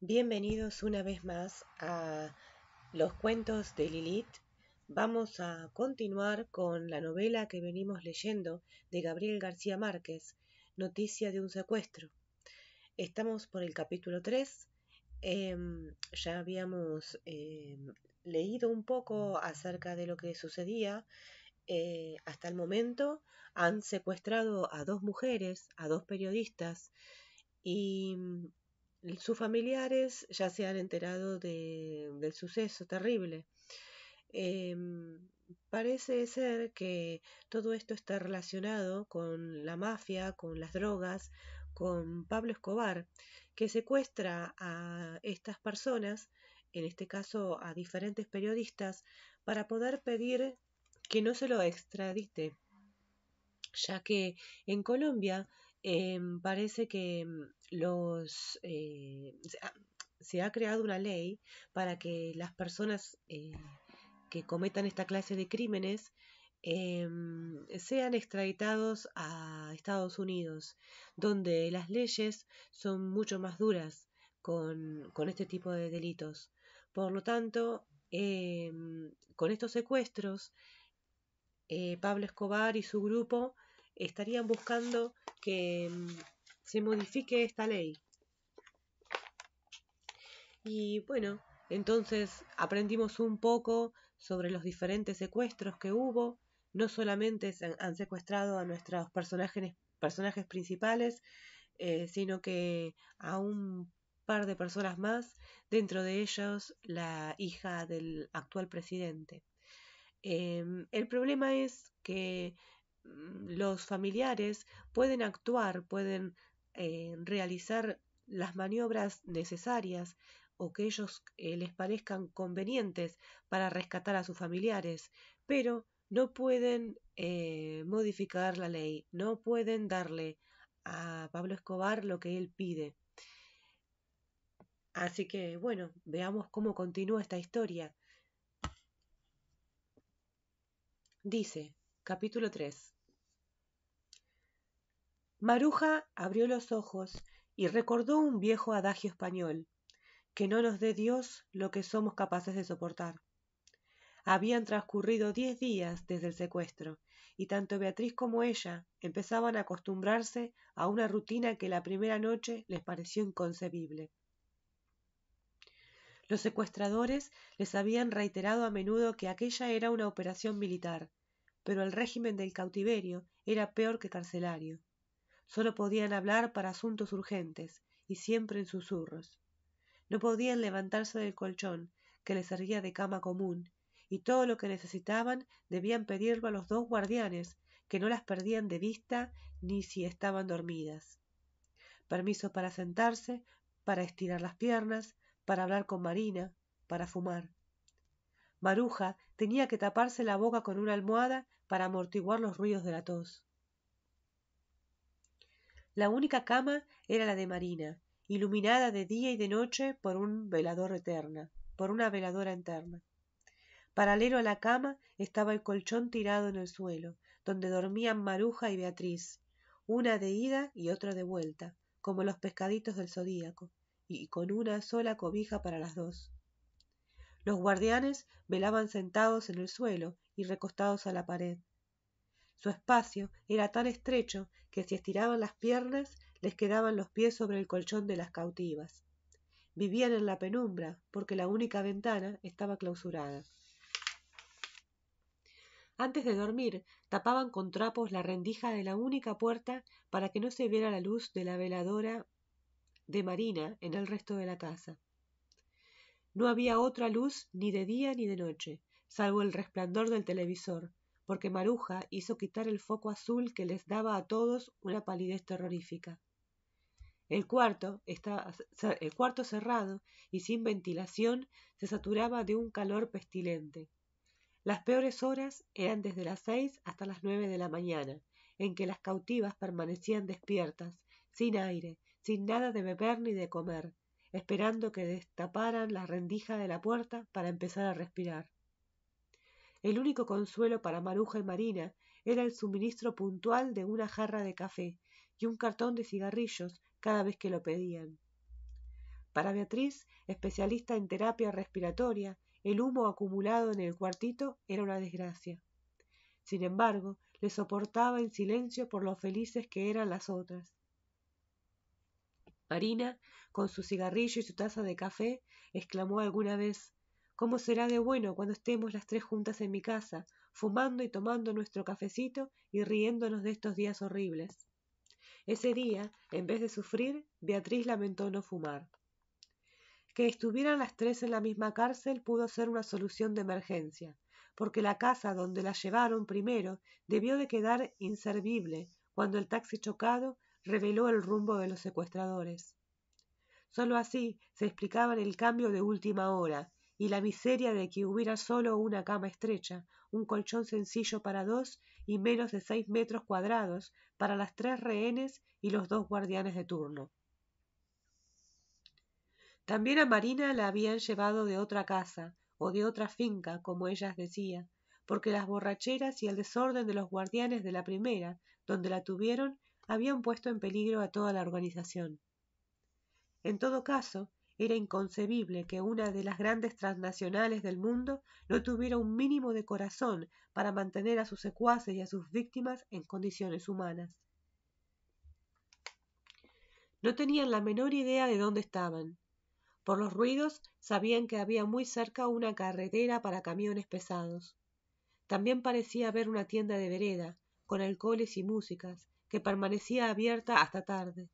Bienvenidos una vez más a los cuentos de Lilith. Vamos a continuar con la novela que venimos leyendo de Gabriel García Márquez, Noticia de un secuestro. Estamos por el capítulo 3. Em, ya habíamos em, leído un poco acerca de lo que sucedía. Eh, hasta el momento han secuestrado a dos mujeres, a dos periodistas, y sus familiares ya se han enterado del suceso terrible. Em, parece ser que todo esto está relacionado con la mafia, con las drogas, con Pablo Escobar, que secuestra a estas personas, en este caso a diferentes periodistas, para poder pedir que no se lo extradite, ya que en Colombia em, parece que em, los, eh, se, ha, creado una ley para que las personas eh, que cometan esta clase de crímenes em, sean extraditados a Estados Unidos, donde las leyes son mucho más duras con, este tipo de delitos. Por lo tanto, em, con estos secuestros, eh, Pablo Escobar y su grupo estarían buscando que em, se modifique esta ley. Y bueno, entonces aprendimos un poco sobre los diferentes secuestros que hubo. No solamente se han, secuestrado a nuestros personajes, personajes principales, eh, sino que a un par de personas más, dentro de ellos la hija del actual presidente. Em, el problema es que mm, los familiares pueden actuar, pueden eh, realizar las maniobras necesarias o que ellos eh, les parezcan convenientes para rescatar a sus familiares, pero no pueden eh, modificar la ley, no pueden darle a Pablo Escobar lo que él pide. Así que bueno, veamos cómo continúa esta historia. Dice, capítulo 3. Maruja abrió los ojos y recordó un viejo adagio español, que no nos dé Dios lo que somos capaces de soportar. Habían transcurrido diez días desde el secuestro, y tanto Beatriz como ella empezaban a acostumbrarse a una rutina que la primera noche les pareció inconcebible. Los secuestradores les habían reiterado a menudo que aquella era una operación militar, pero el régimen del cautiverio era peor que carcelario. Solo podían hablar para asuntos urgentes, y siempre en susurros. No podían levantarse del colchón, que les servía de cama común, y todo lo que necesitaban debían pedirlo a los dos guardianes, que no las perdían de vista ni si estaban dormidas. Permiso para sentarse, para estirar las piernas, para hablar con Marina, para fumar. Maruja tenía que taparse la boca con una almohada para amortiguar los ruidos de la tos. La única cama era la de Marina, iluminada de día y de noche por un velador eterna, por una veladora eterna. Paralelo a la cama estaba el colchón tirado en el suelo, donde dormían Maruja y Beatriz, una de ida y otra de vuelta, como los pescaditos del zodíaco, y con una sola cobija para las dos. Los guardianes velaban sentados en el suelo y recostados a la pared, su espacio era tan estrecho que si estiraban las piernas les quedaban los pies sobre el colchón de las cautivas. Vivían en la penumbra porque la única ventana estaba clausurada. Antes de dormir, tapaban con trapos la rendija de la única puerta para que no se viera la luz de la veladora de Marina en el resto de la casa. No había otra luz ni de día ni de noche, salvo el resplandor del televisor, porque Maruja hizo quitar el foco azul que les daba a todos una palidez terrorífica. El cuarto, estaba, el cuarto cerrado y sin ventilación se saturaba de un calor pestilente. Las peores horas eran desde las seis hasta las nueve de la mañana, en que las cautivas permanecían despiertas, sin aire, sin nada de beber ni de comer, esperando que destaparan la rendija de la puerta para empezar a respirar. El único consuelo para Maruja y Marina era el suministro puntual de una jarra de café y un cartón de cigarrillos cada vez que lo pedían. Para Beatriz, especialista en terapia respiratoria, el humo acumulado en el cuartito era una desgracia. Sin embargo, le soportaba en silencio por lo felices que eran las otras. Marina, con su cigarrillo y su taza de café, exclamó alguna vez ¿Cómo será de bueno cuando estemos las tres juntas en mi casa, fumando y tomando nuestro cafecito y riéndonos de estos días horribles? Ese día, en vez de sufrir, Beatriz lamentó no fumar. Que estuvieran las tres en la misma cárcel pudo ser una solución de emergencia, porque la casa donde la llevaron primero debió de quedar inservible cuando el taxi chocado reveló el rumbo de los secuestradores. Solo así se explicaban el cambio de última hora y la miseria de que hubiera solo una cama estrecha, un colchón sencillo para dos y menos de seis metros cuadrados para las tres rehenes y los dos guardianes de turno. También a Marina la habían llevado de otra casa o de otra finca, como ellas decía, porque las borracheras y el desorden de los guardianes de la primera, donde la tuvieron, habían puesto en peligro a toda la organización. En todo caso, era inconcebible que una de las grandes transnacionales del mundo no tuviera un mínimo de corazón para mantener a sus secuaces y a sus víctimas en condiciones humanas. No tenían la menor idea de dónde estaban. Por los ruidos sabían que había muy cerca una carretera para camiones pesados. También parecía haber una tienda de vereda, con alcoholes y músicas, que permanecía abierta hasta tarde.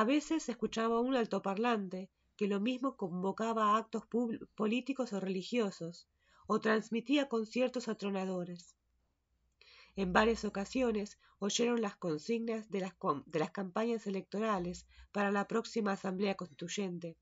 A veces se escuchaba un altoparlante, que lo mismo convocaba a actos políticos o religiosos, o transmitía conciertos atronadores. En varias ocasiones oyeron las consignas de las, de las campañas electorales para la próxima Asamblea Constituyente.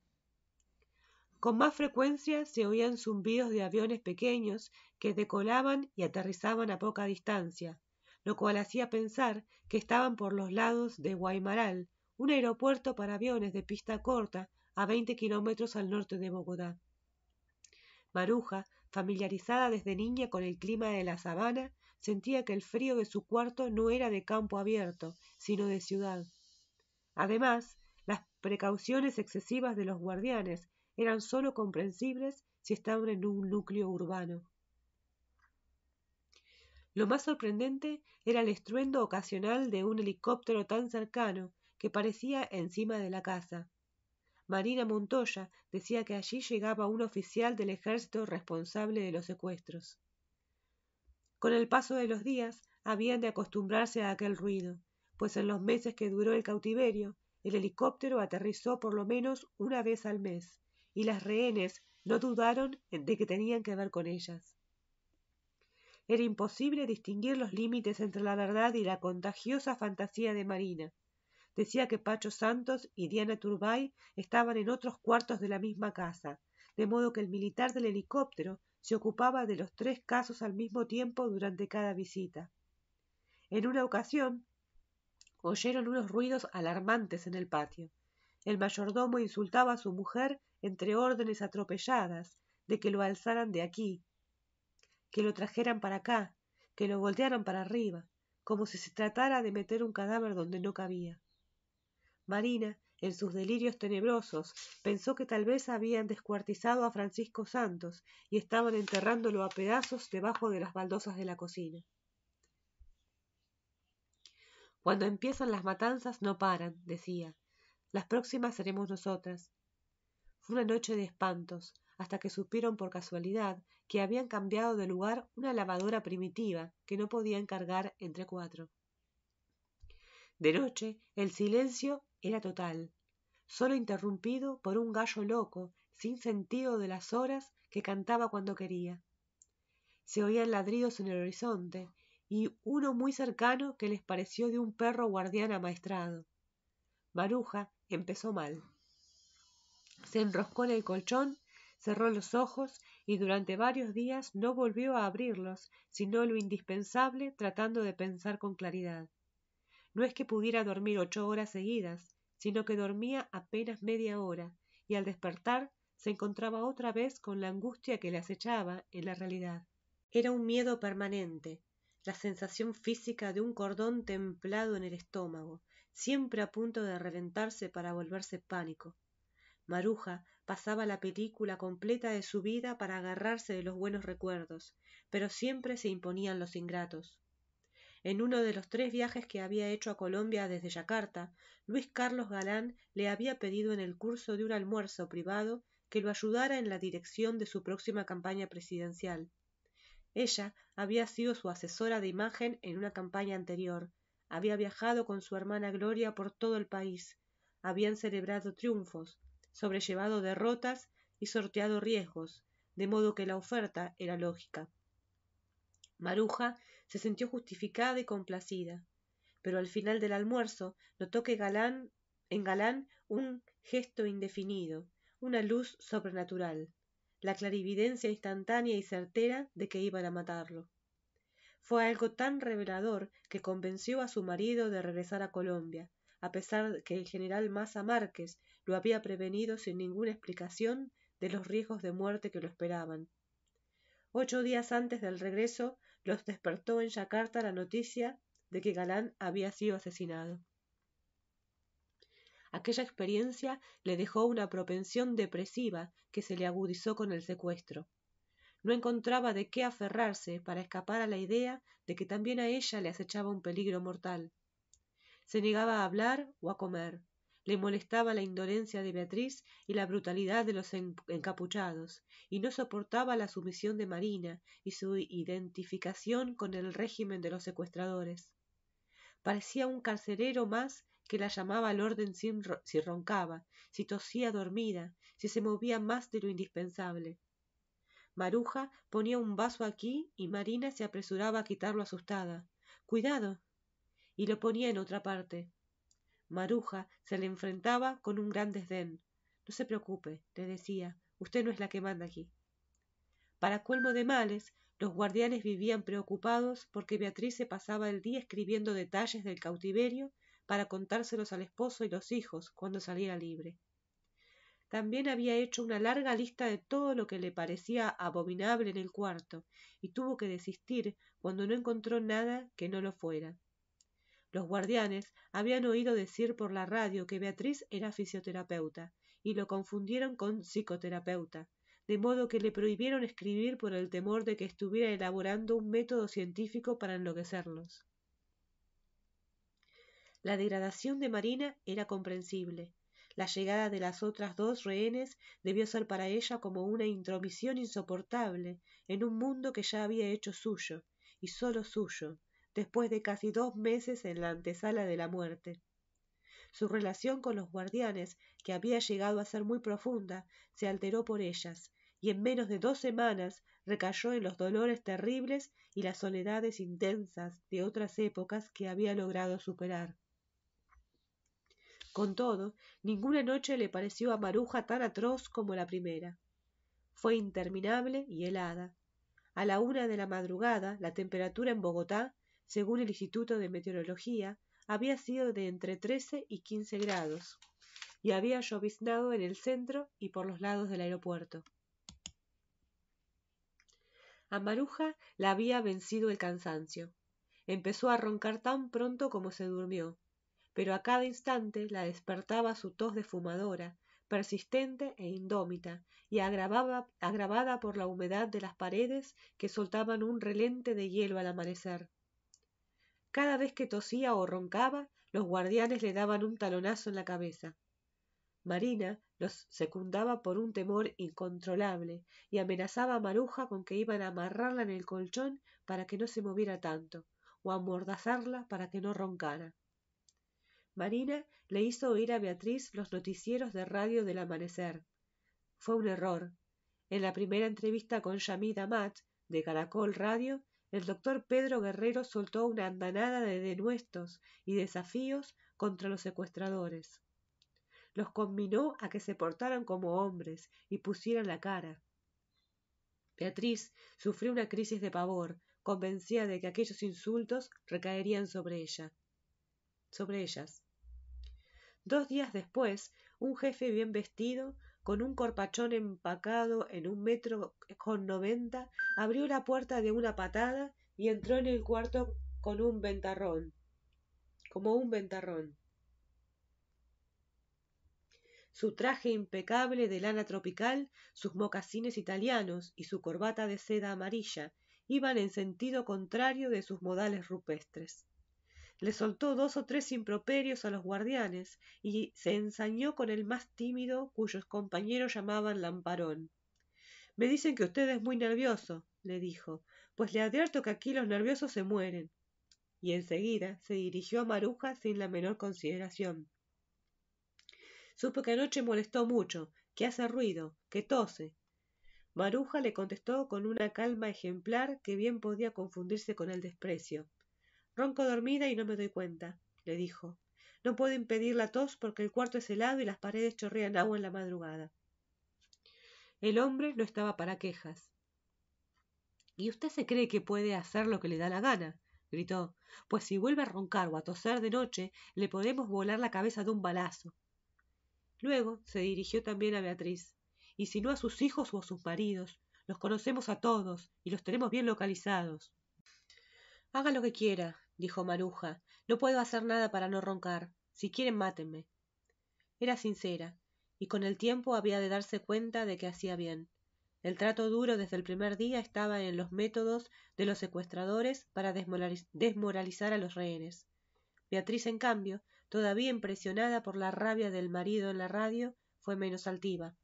Con más frecuencia se oían zumbidos de aviones pequeños que decolaban y aterrizaban a poca distancia, lo cual hacía pensar que estaban por los lados de Guaymaral, un aeropuerto para aviones de pista corta a 20 kilómetros al norte de Bogotá. Maruja, familiarizada desde niña con el clima de la sabana, sentía que el frío de su cuarto no era de campo abierto, sino de ciudad. Además, las precauciones excesivas de los guardianes eran sólo comprensibles si estaban en un núcleo urbano. Lo más sorprendente era el estruendo ocasional de un helicóptero tan cercano que parecía encima de la casa. Marina Montoya decía que allí llegaba un oficial del ejército responsable de los secuestros. Con el paso de los días habían de acostumbrarse a aquel ruido, pues en los meses que duró el cautiverio, el helicóptero aterrizó por lo menos una vez al mes, y las rehenes no dudaron de que tenían que ver con ellas. Era imposible distinguir los límites entre la verdad y la contagiosa fantasía de Marina. Decía que Pacho Santos y Diana Turbay estaban en otros cuartos de la misma casa, de modo que el militar del helicóptero se ocupaba de los tres casos al mismo tiempo durante cada visita. En una ocasión, oyeron unos ruidos alarmantes en el patio. El mayordomo insultaba a su mujer entre órdenes atropelladas de que lo alzaran de aquí, que lo trajeran para acá, que lo voltearan para arriba, como si se tratara de meter un cadáver donde no cabía. Marina, en sus delirios tenebrosos, pensó que tal vez habían descuartizado a Francisco Santos y estaban enterrándolo a pedazos debajo de las baldosas de la cocina. Cuando empiezan las matanzas no paran, decía. Las próximas seremos nosotras. Fue una noche de espantos, hasta que supieron por casualidad que habían cambiado de lugar una lavadora primitiva que no podían cargar entre cuatro. De noche, el silencio era total, solo interrumpido por un gallo loco, sin sentido de las horas, que cantaba cuando quería. Se oían ladridos en el horizonte y uno muy cercano que les pareció de un perro guardián amaestrado. Maruja empezó mal. Se enroscó en el colchón, cerró los ojos y durante varios días no volvió a abrirlos, sino lo indispensable tratando de pensar con claridad. No es que pudiera dormir ocho horas seguidas, sino que dormía apenas media hora, y al despertar se encontraba otra vez con la angustia que le acechaba en la realidad. Era un miedo permanente, la sensación física de un cordón templado en el estómago, siempre a punto de reventarse para volverse pánico. Maruja pasaba la película completa de su vida para agarrarse de los buenos recuerdos, pero siempre se imponían los ingratos. En uno de los tres viajes que había hecho a Colombia desde Yakarta, Luis Carlos Galán le había pedido en el curso de un almuerzo privado que lo ayudara en la dirección de su próxima campaña presidencial. Ella había sido su asesora de imagen en una campaña anterior, había viajado con su hermana Gloria por todo el país, habían celebrado triunfos, sobrellevado derrotas y sorteado riesgos, de modo que la oferta era lógica. Maruja se sintió justificada y complacida. Pero al final del almuerzo notó que Galán, en Galán un gesto indefinido, una luz sobrenatural, la clarividencia instantánea y certera de que iban a matarlo. Fue algo tan revelador que convenció a su marido de regresar a Colombia, a pesar que el general Maza Márquez lo había prevenido sin ninguna explicación de los riesgos de muerte que lo esperaban. Ocho días antes del regreso, los despertó en Yakarta la noticia de que Galán había sido asesinado. Aquella experiencia le dejó una propensión depresiva que se le agudizó con el secuestro. No encontraba de qué aferrarse para escapar a la idea de que también a ella le acechaba un peligro mortal. Se negaba a hablar o a comer. Le molestaba la indolencia de Beatriz y la brutalidad de los encapuchados, y no soportaba la sumisión de Marina y su identificación con el régimen de los secuestradores. Parecía un carcelero más que la llamaba al orden si roncaba, si tosía dormida, si se movía más de lo indispensable. Maruja ponía un vaso aquí y Marina se apresuraba a quitarlo asustada. Cuidado. y lo ponía en otra parte. Maruja se le enfrentaba con un gran desdén. No se preocupe, le decía, usted no es la que manda aquí. Para colmo de males, los guardianes vivían preocupados porque Beatriz se pasaba el día escribiendo detalles del cautiverio para contárselos al esposo y los hijos cuando saliera libre. También había hecho una larga lista de todo lo que le parecía abominable en el cuarto, y tuvo que desistir cuando no encontró nada que no lo fuera. Los guardianes habían oído decir por la radio que Beatriz era fisioterapeuta y lo confundieron con psicoterapeuta, de modo que le prohibieron escribir por el temor de que estuviera elaborando un método científico para enloquecerlos. La degradación de Marina era comprensible. La llegada de las otras dos rehenes debió ser para ella como una intromisión insoportable en un mundo que ya había hecho suyo, y solo suyo, después de casi dos meses en la antesala de la muerte. Su relación con los guardianes, que había llegado a ser muy profunda, se alteró por ellas, y en menos de dos semanas recayó en los dolores terribles y las soledades intensas de otras épocas que había logrado superar. Con todo, ninguna noche le pareció a Maruja tan atroz como la primera. Fue interminable y helada. A la una de la madrugada, la temperatura en Bogotá según el Instituto de Meteorología, había sido de entre 13 y 15 grados y había lloviznado en el centro y por los lados del aeropuerto. A Maruja la había vencido el cansancio. Empezó a roncar tan pronto como se durmió, pero a cada instante la despertaba su tos de fumadora, persistente e indómita, y agravada por la humedad de las paredes que soltaban un relente de hielo al amanecer. Cada vez que tosía o roncaba, los guardianes le daban un talonazo en la cabeza. Marina los secundaba por un temor incontrolable y amenazaba a Maruja con que iban a amarrarla en el colchón para que no se moviera tanto, o a amordazarla para que no roncara. Marina le hizo oír a Beatriz los noticieros de radio del amanecer. Fue un error. En la primera entrevista con Yamid Matt, de Caracol Radio, el doctor Pedro Guerrero soltó una andanada de denuestos y desafíos contra los secuestradores. Los combinó a que se portaran como hombres y pusieran la cara. Beatriz sufrió una crisis de pavor, convencida de que aquellos insultos recaerían sobre ella. Sobre ellas. Dos días después, un jefe bien vestido con un corpachón empacado en un metro con noventa, abrió la puerta de una patada y entró en el cuarto con un ventarrón, como un ventarrón. Su traje impecable de lana tropical, sus mocasines italianos y su corbata de seda amarilla iban en sentido contrario de sus modales rupestres. Le soltó dos o tres improperios a los guardianes y se ensañó con el más tímido, cuyos compañeros llamaban Lamparón. Me dicen que usted es muy nervioso, le dijo, pues le advierto que aquí los nerviosos se mueren. Y enseguida se dirigió a Maruja sin la menor consideración. Supo que anoche molestó mucho, que hace ruido, que tose. Maruja le contestó con una calma ejemplar que bien podía confundirse con el desprecio. Ronco dormida y no me doy cuenta, le dijo. No puedo impedir la tos porque el cuarto es helado y las paredes chorrean agua en la madrugada. El hombre no estaba para quejas. ¿Y usted se cree que puede hacer lo que le da la gana? gritó, pues si vuelve a roncar o a toser de noche, le podemos volar la cabeza de un balazo. Luego se dirigió también a Beatriz, y si no a sus hijos o a sus maridos, los conocemos a todos y los tenemos bien localizados. Haga lo que quiera, dijo Maruja. No puedo hacer nada para no roncar. Si quieren, mátenme. Era sincera, y con el tiempo había de darse cuenta de que hacía bien. El trato duro desde el primer día estaba en los métodos de los secuestradores para desmoralizar a los rehenes. Beatriz, en cambio, todavía impresionada por la rabia del marido en la radio, fue menos altiva.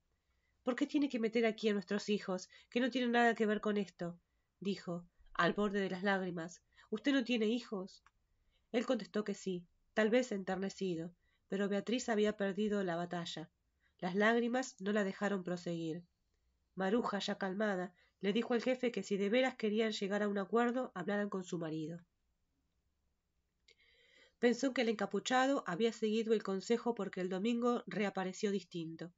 ¿Por qué tiene que meter aquí a nuestros hijos, que no tienen nada que ver con esto? dijo, al borde de las lágrimas, ¿Usted no tiene hijos? Él contestó que sí, tal vez enternecido, pero Beatriz había perdido la batalla. Las lágrimas no la dejaron proseguir. Maruja, ya calmada, le dijo al jefe que si de veras querían llegar a un acuerdo, hablaran con su marido. Pensó que el encapuchado había seguido el consejo porque el domingo reapareció distinto.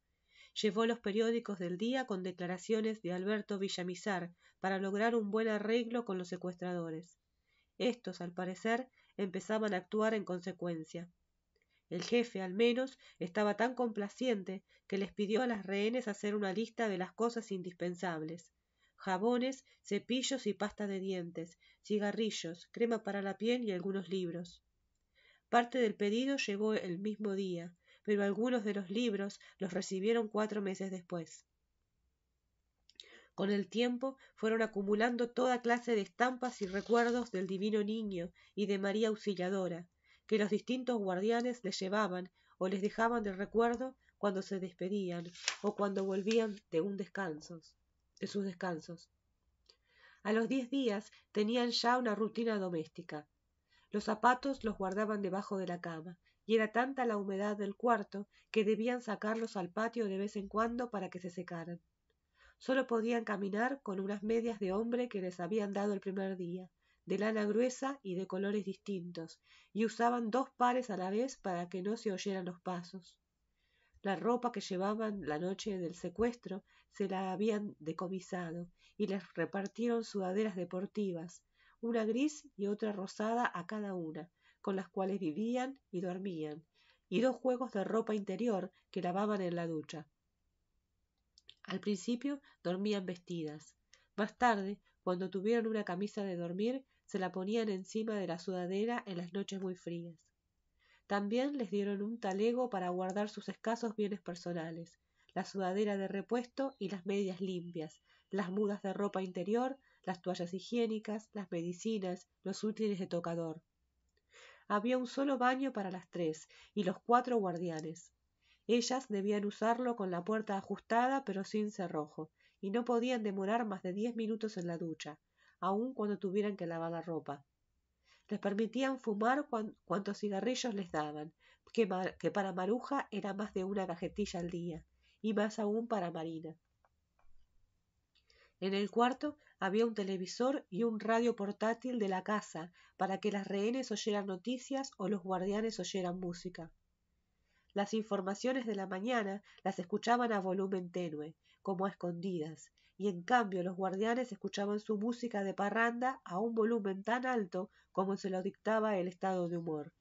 Llevó los periódicos del día con declaraciones de Alberto Villamizar para lograr un buen arreglo con los secuestradores. Estos, al parecer, empezaban a actuar en consecuencia. El jefe, al menos, estaba tan complaciente que les pidió a las rehenes hacer una lista de las cosas indispensables jabones, cepillos y pasta de dientes, cigarrillos, crema para la piel y algunos libros. Parte del pedido llegó el mismo día, pero algunos de los libros los recibieron cuatro meses después. Con el tiempo fueron acumulando toda clase de estampas y recuerdos del divino niño y de María Auxiliadora, que los distintos guardianes les llevaban o les dejaban de recuerdo cuando se despedían o cuando volvían de un descanso, de sus descansos. A los diez días tenían ya una rutina doméstica. Los zapatos los guardaban debajo de la cama, y era tanta la humedad del cuarto que debían sacarlos al patio de vez en cuando para que se secaran. Solo podían caminar con unas medias de hombre que les habían dado el primer día, de lana gruesa y de colores distintos, y usaban dos pares a la vez para que no se oyeran los pasos. La ropa que llevaban la noche del secuestro se la habían decomisado y les repartieron sudaderas deportivas, una gris y otra rosada a cada una, con las cuales vivían y dormían, y dos juegos de ropa interior que lavaban en la ducha. Al principio dormían vestidas. Más tarde, cuando tuvieron una camisa de dormir, se la ponían encima de la sudadera en las noches muy frías. También les dieron un talego para guardar sus escasos bienes personales, la sudadera de repuesto y las medias limpias, las mudas de ropa interior, las toallas higiénicas, las medicinas, los útiles de tocador. Había un solo baño para las tres y los cuatro guardianes. Ellas debían usarlo con la puerta ajustada pero sin cerrojo, y no podían demorar más de diez minutos en la ducha, aun cuando tuvieran que lavar la ropa. Les permitían fumar cuantos cigarrillos les daban, que, que para Maruja era más de una cajetilla al día, y más aún para Marina. En el cuarto había un televisor y un radio portátil de la casa para que las rehenes oyeran noticias o los guardianes oyeran música. Las informaciones de la mañana las escuchaban a volumen tenue, como a escondidas, y en cambio los guardianes escuchaban su música de parranda a un volumen tan alto como se lo dictaba el estado de humor.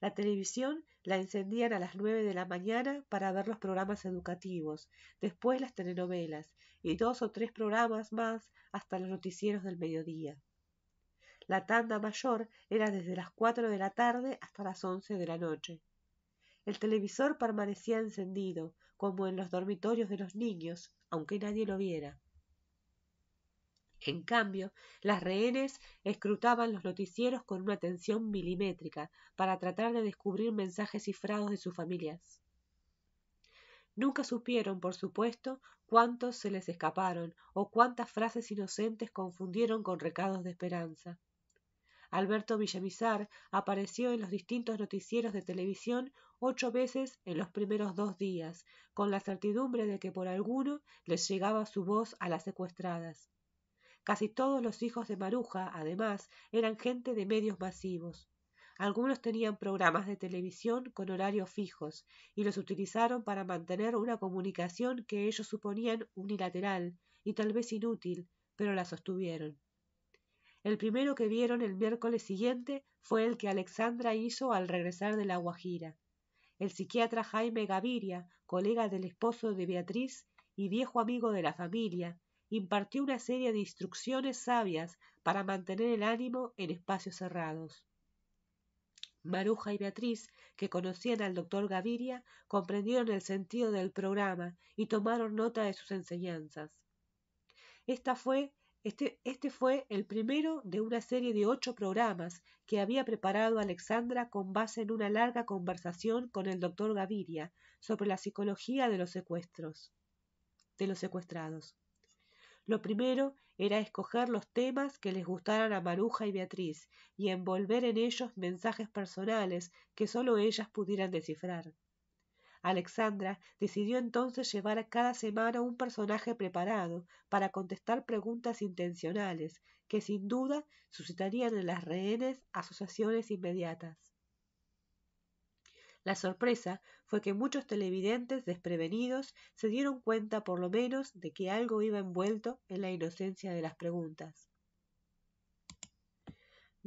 La televisión la encendían a las nueve de la mañana para ver los programas educativos, después las telenovelas y dos o tres programas más hasta los noticieros del mediodía. La tanda mayor era desde las cuatro de la tarde hasta las once de la noche. El televisor permanecía encendido, como en los dormitorios de los niños, aunque nadie lo viera. En cambio, las rehenes escrutaban los noticieros con una atención milimétrica para tratar de descubrir mensajes cifrados de sus familias. Nunca supieron, por supuesto, cuántos se les escaparon o cuántas frases inocentes confundieron con recados de esperanza. Alberto Villamizar apareció en los distintos noticieros de televisión ocho veces en los primeros dos días, con la certidumbre de que por alguno les llegaba su voz a las secuestradas. Casi todos los hijos de Maruja, además, eran gente de medios masivos. Algunos tenían programas de televisión con horarios fijos y los utilizaron para mantener una comunicación que ellos suponían unilateral y tal vez inútil, pero la sostuvieron. El primero que vieron el miércoles siguiente fue el que Alexandra hizo al regresar de la Guajira. El psiquiatra Jaime Gaviria, colega del esposo de Beatriz y viejo amigo de la familia, impartió una serie de instrucciones sabias para mantener el ánimo en espacios cerrados. Maruja y Beatriz, que conocían al doctor Gaviria, comprendieron el sentido del programa y tomaron nota de sus enseñanzas. Esta fue este, este, fue el primero de una serie de ocho programas que había preparado Alexandra con base en una larga conversación con el doctor Gaviria sobre la psicología de los secuestros, de los secuestrados. Lo primero era escoger los temas que les gustaran a Maruja y Beatriz y envolver en ellos mensajes personales que solo ellas pudieran descifrar. Alexandra decidió entonces llevar a cada semana un personaje preparado para contestar preguntas intencionales que sin duda suscitarían en las rehenes asociaciones inmediatas. La sorpresa fue que muchos televidentes desprevenidos se dieron cuenta por lo menos de que algo iba envuelto en la inocencia de las preguntas.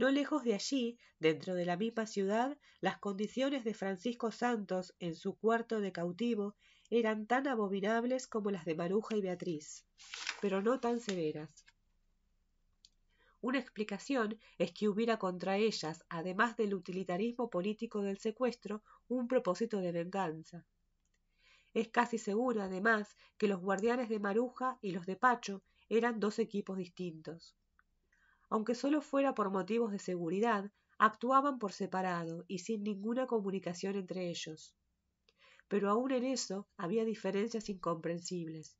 No lejos de allí, dentro de la misma ciudad, las condiciones de Francisco Santos en su cuarto de cautivo eran tan abominables como las de Maruja y Beatriz, pero no tan severas. Una explicación es que hubiera contra ellas, además del utilitarismo político del secuestro, un propósito de venganza. Es casi seguro, además, que los guardianes de Maruja y los de Pacho eran dos equipos distintos aunque solo fuera por motivos de seguridad, actuaban por separado y sin ninguna comunicación entre ellos. Pero aún en eso había diferencias incomprensibles.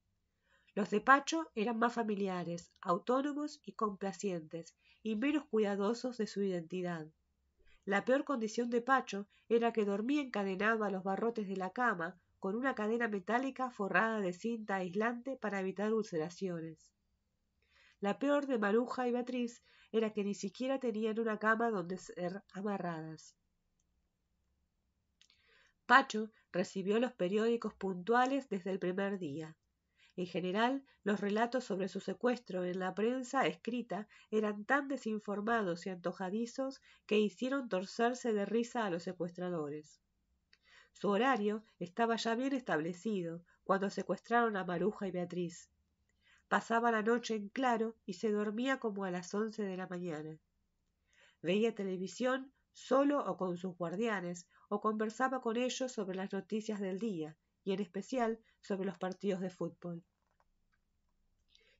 Los de Pacho eran más familiares, autónomos y complacientes, y menos cuidadosos de su identidad. La peor condición de Pacho era que dormía encadenado a los barrotes de la cama con una cadena metálica forrada de cinta aislante para evitar ulceraciones. La peor de Maruja y Beatriz era que ni siquiera tenían una cama donde ser amarradas. Pacho recibió los periódicos puntuales desde el primer día. En general, los relatos sobre su secuestro en la prensa escrita eran tan desinformados y antojadizos que hicieron torcerse de risa a los secuestradores. Su horario estaba ya bien establecido cuando secuestraron a Maruja y Beatriz, Pasaba la noche en claro y se dormía como a las once de la mañana. Veía televisión solo o con sus guardianes, o conversaba con ellos sobre las noticias del día, y en especial sobre los partidos de fútbol.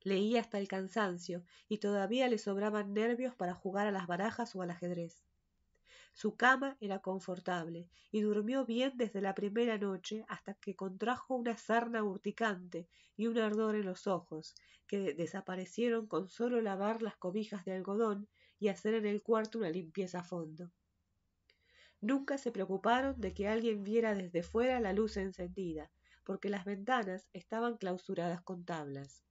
Leía hasta el cansancio, y todavía le sobraban nervios para jugar a las barajas o al ajedrez. Su cama era confortable y durmió bien desde la primera noche hasta que contrajo una sarna urticante y un ardor en los ojos, que desaparecieron con solo lavar las cobijas de algodón y hacer en el cuarto una limpieza a fondo. Nunca se preocuparon de que alguien viera desde fuera la luz encendida, porque las ventanas estaban clausuradas con tablas.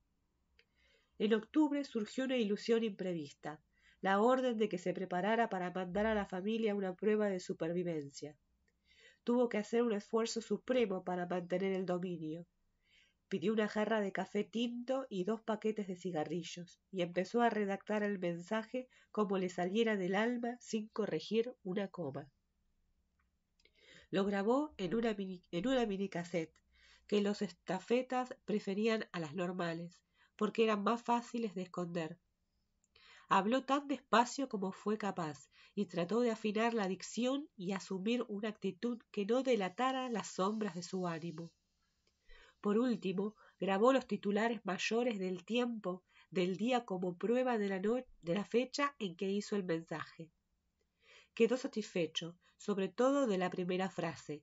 En octubre surgió una ilusión imprevista la orden de que se preparara para mandar a la familia una prueba de supervivencia. Tuvo que hacer un esfuerzo supremo para mantener el dominio. Pidió una jarra de café tinto y dos paquetes de cigarrillos, y empezó a redactar el mensaje como le saliera del alma sin corregir una coma. Lo grabó en una mini, en una que los estafetas preferían a las normales, porque eran más fáciles de esconder, Habló tan despacio como fue capaz y trató de afinar la dicción y asumir una actitud que no delatara las sombras de su ánimo. Por último, grabó los titulares mayores del tiempo del día como prueba de la, de la fecha en que hizo el mensaje. Quedó satisfecho, sobre todo de la primera frase.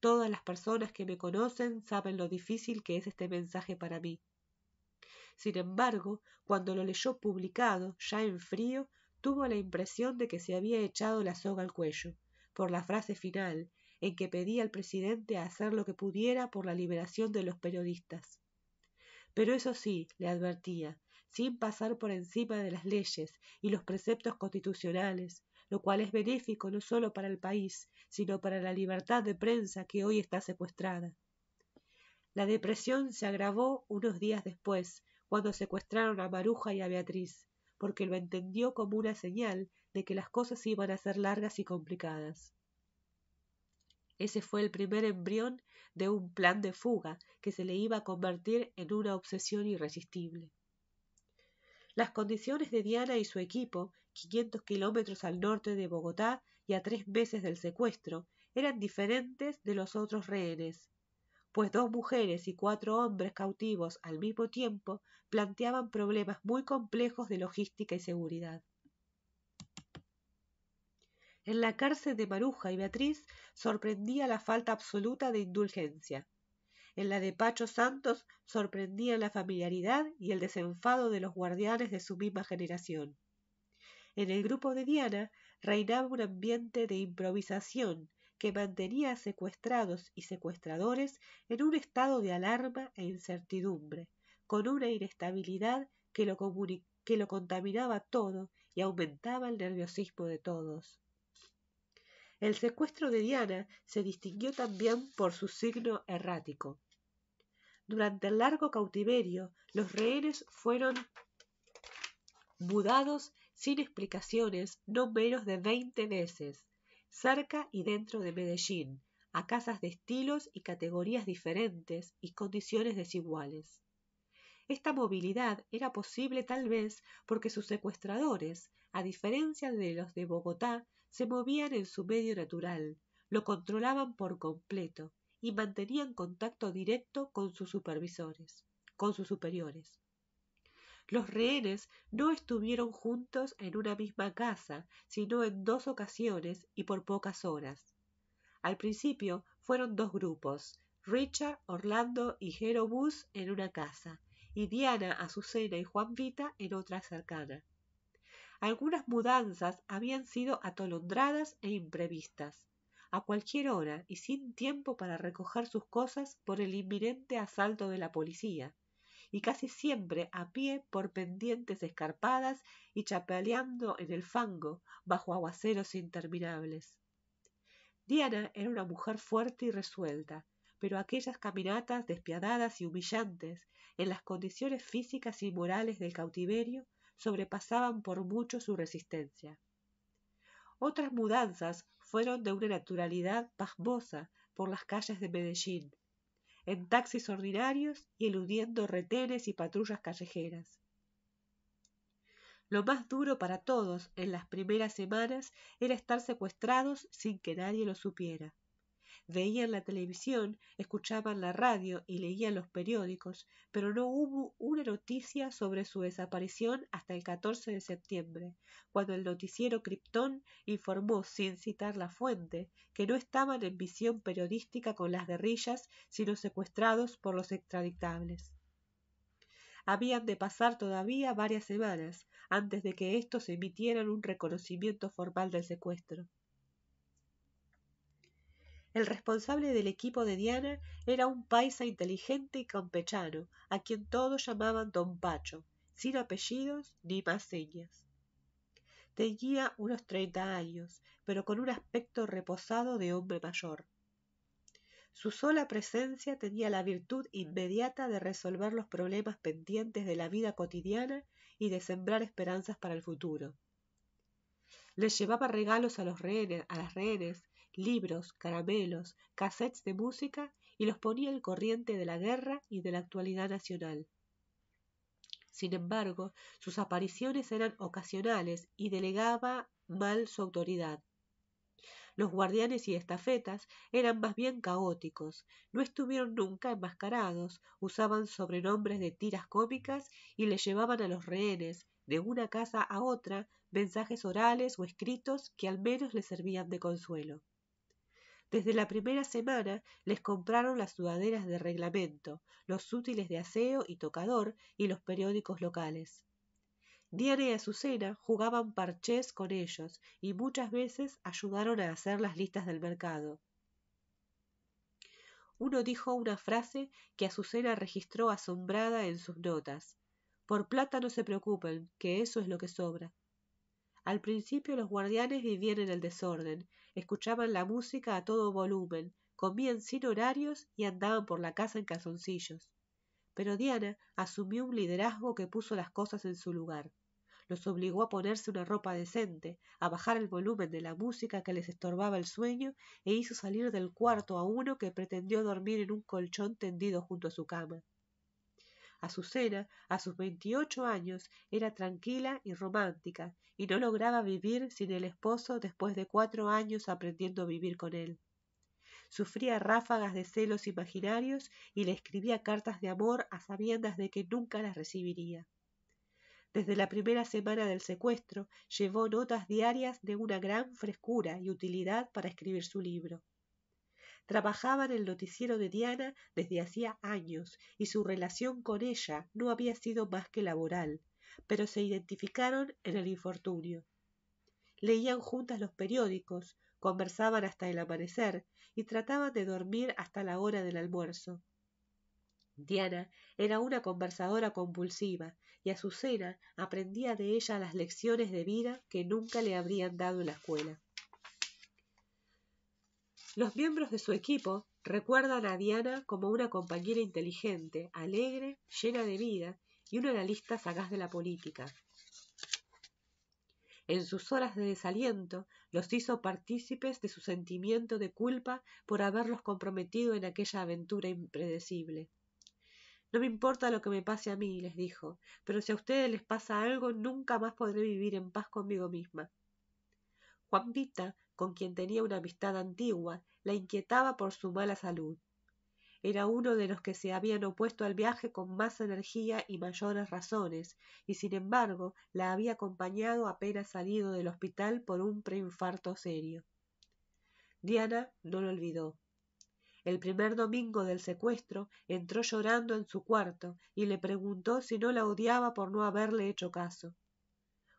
Todas las personas que me conocen saben lo difícil que es este mensaje para mí. Sin embargo, cuando lo leyó publicado, ya en frío, tuvo la impresión de que se había echado la soga al cuello, por la frase final, en que pedía al presidente hacer lo que pudiera por la liberación de los periodistas. Pero eso sí, le advertía, sin pasar por encima de las leyes y los preceptos constitucionales, lo cual es benéfico no solo para el país, sino para la libertad de prensa que hoy está secuestrada. La depresión se agravó unos días después, cuando secuestraron a Maruja y a Beatriz, porque lo entendió como una señal de que las cosas iban a ser largas y complicadas. Ese fue el primer embrión de un plan de fuga que se le iba a convertir en una obsesión irresistible. Las condiciones de Diana y su equipo, 500 kilómetros al norte de Bogotá y a tres meses del secuestro, eran diferentes de los otros rehenes, pues dos mujeres y cuatro hombres cautivos al mismo tiempo planteaban problemas muy complejos de logística y seguridad. En la cárcel de Maruja y Beatriz sorprendía la falta absoluta de indulgencia. En la de Pacho Santos sorprendía la familiaridad y el desenfado de los guardianes de su misma generación. En el grupo de Diana reinaba un ambiente de improvisación que mantenía a secuestrados y secuestradores en un estado de alarma e incertidumbre, con una inestabilidad que lo, contaminaba todo y aumentaba el nerviosismo de todos. El secuestro de Diana se distinguió también por su signo errático. Durante el largo cautiverio, los rehenes fueron mudados sin explicaciones no menos de veinte veces, cerca y dentro de Medellín, a casas de estilos y categorías diferentes y condiciones desiguales. Esta movilidad era posible tal vez porque sus secuestradores, a diferencia de los de Bogotá, se movían en su medio natural, lo controlaban por completo y mantenían contacto directo con sus supervisores, con sus superiores. Los rehenes no estuvieron juntos en una misma casa, sino en dos ocasiones y por pocas horas. Al principio fueron dos grupos, Richard, Orlando y bus en una casa, y Diana, Azucena y Juan Vita en otra cercana. Algunas mudanzas habían sido atolondradas e imprevistas, a cualquier hora y sin tiempo para recoger sus cosas por el inminente asalto de la policía y casi siempre a pie por pendientes escarpadas y chapaleando en el fango bajo aguaceros interminables. Diana era una mujer fuerte y resuelta, pero aquellas caminatas despiadadas y humillantes, en las condiciones físicas y morales del cautiverio, sobrepasaban por mucho su resistencia. Otras mudanzas fueron de una naturalidad pasmosa por las calles de Medellín, en taxis ordinarios y eludiendo retenes y patrullas callejeras. Lo más duro para todos en las primeras semanas era estar secuestrados sin que nadie lo supiera veían la televisión, escuchaban la radio y leían los periódicos, pero no hubo una noticia sobre su desaparición hasta el 14 de septiembre, cuando el noticiero Krypton informó, sin citar la fuente, que no estaban en visión periodística con las guerrillas, sino secuestrados por los extradictables. Habían de pasar todavía varias semanas antes de que estos emitieran un reconocimiento formal del secuestro. El responsable del equipo de Diana era un paisa inteligente y campechano, a quien todos llamaban Don Pacho, sin apellidos ni más Tenía unos treinta años, pero con un aspecto reposado de hombre mayor. Su sola presencia tenía la virtud inmediata de resolver los problemas pendientes de la vida cotidiana y de sembrar esperanzas para el futuro. Les llevaba regalos a, los a las rehenes libros, caramelos, cassettes de música y los ponía al corriente de la guerra y de la actualidad nacional. Sin embargo, sus apariciones eran ocasionales y delegaba mal su autoridad. Los guardianes y estafetas eran más bien caóticos, no estuvieron nunca enmascarados, usaban sobrenombres de tiras cómicas y le llevaban a los rehenes, de una casa a otra, mensajes orales o escritos que al menos le servían de consuelo. Desde la primera semana les compraron las sudaderas de reglamento, los útiles de aseo y tocador y los periódicos locales. Diana y Azucena jugaban parches con ellos y muchas veces ayudaron a hacer las listas del mercado. Uno dijo una frase que Azucena registró asombrada en sus notas. Por plata no se preocupen, que eso es lo que sobra. Al principio los guardianes vivían en el desorden, escuchaban la música a todo volumen, comían sin horarios y andaban por la casa en calzoncillos. Pero Diana asumió un liderazgo que puso las cosas en su lugar. Los obligó a ponerse una ropa decente, a bajar el volumen de la música que les estorbaba el sueño e hizo salir del cuarto a uno que pretendió dormir en un colchón tendido junto a su cama. Azucena, a sus 28 años, era tranquila y romántica, y no lograba vivir sin el esposo después de cuatro años aprendiendo a vivir con él. Sufría ráfagas de celos imaginarios y le escribía cartas de amor a sabiendas de que nunca las recibiría. Desde la primera semana del secuestro llevó notas diarias de una gran frescura y utilidad para escribir su libro. Trabajaban en el noticiero de Diana desde hacía años y su relación con ella no había sido más que laboral, pero se identificaron en el infortunio. Leían juntas los periódicos, conversaban hasta el amanecer y trataban de dormir hasta la hora del almuerzo. Diana era una conversadora compulsiva y a su cena aprendía de ella las lecciones de vida que nunca le habrían dado en la escuela. Los miembros de su equipo recuerdan a Diana como una compañera inteligente, alegre, llena de vida y una analista sagaz de la política. En sus horas de desaliento los hizo partícipes de su sentimiento de culpa por haberlos comprometido en aquella aventura impredecible. No me importa lo que me pase a mí, les dijo, pero si a ustedes les pasa algo, nunca más podré vivir en paz conmigo misma. Juanita con quien tenía una amistad antigua, la inquietaba por su mala salud. Era uno de los que se habían opuesto al viaje con más energía y mayores razones, y sin embargo la había acompañado apenas salido del hospital por un preinfarto serio. Diana no lo olvidó. El primer domingo del secuestro entró llorando en su cuarto y le preguntó si no la odiaba por no haberle hecho caso.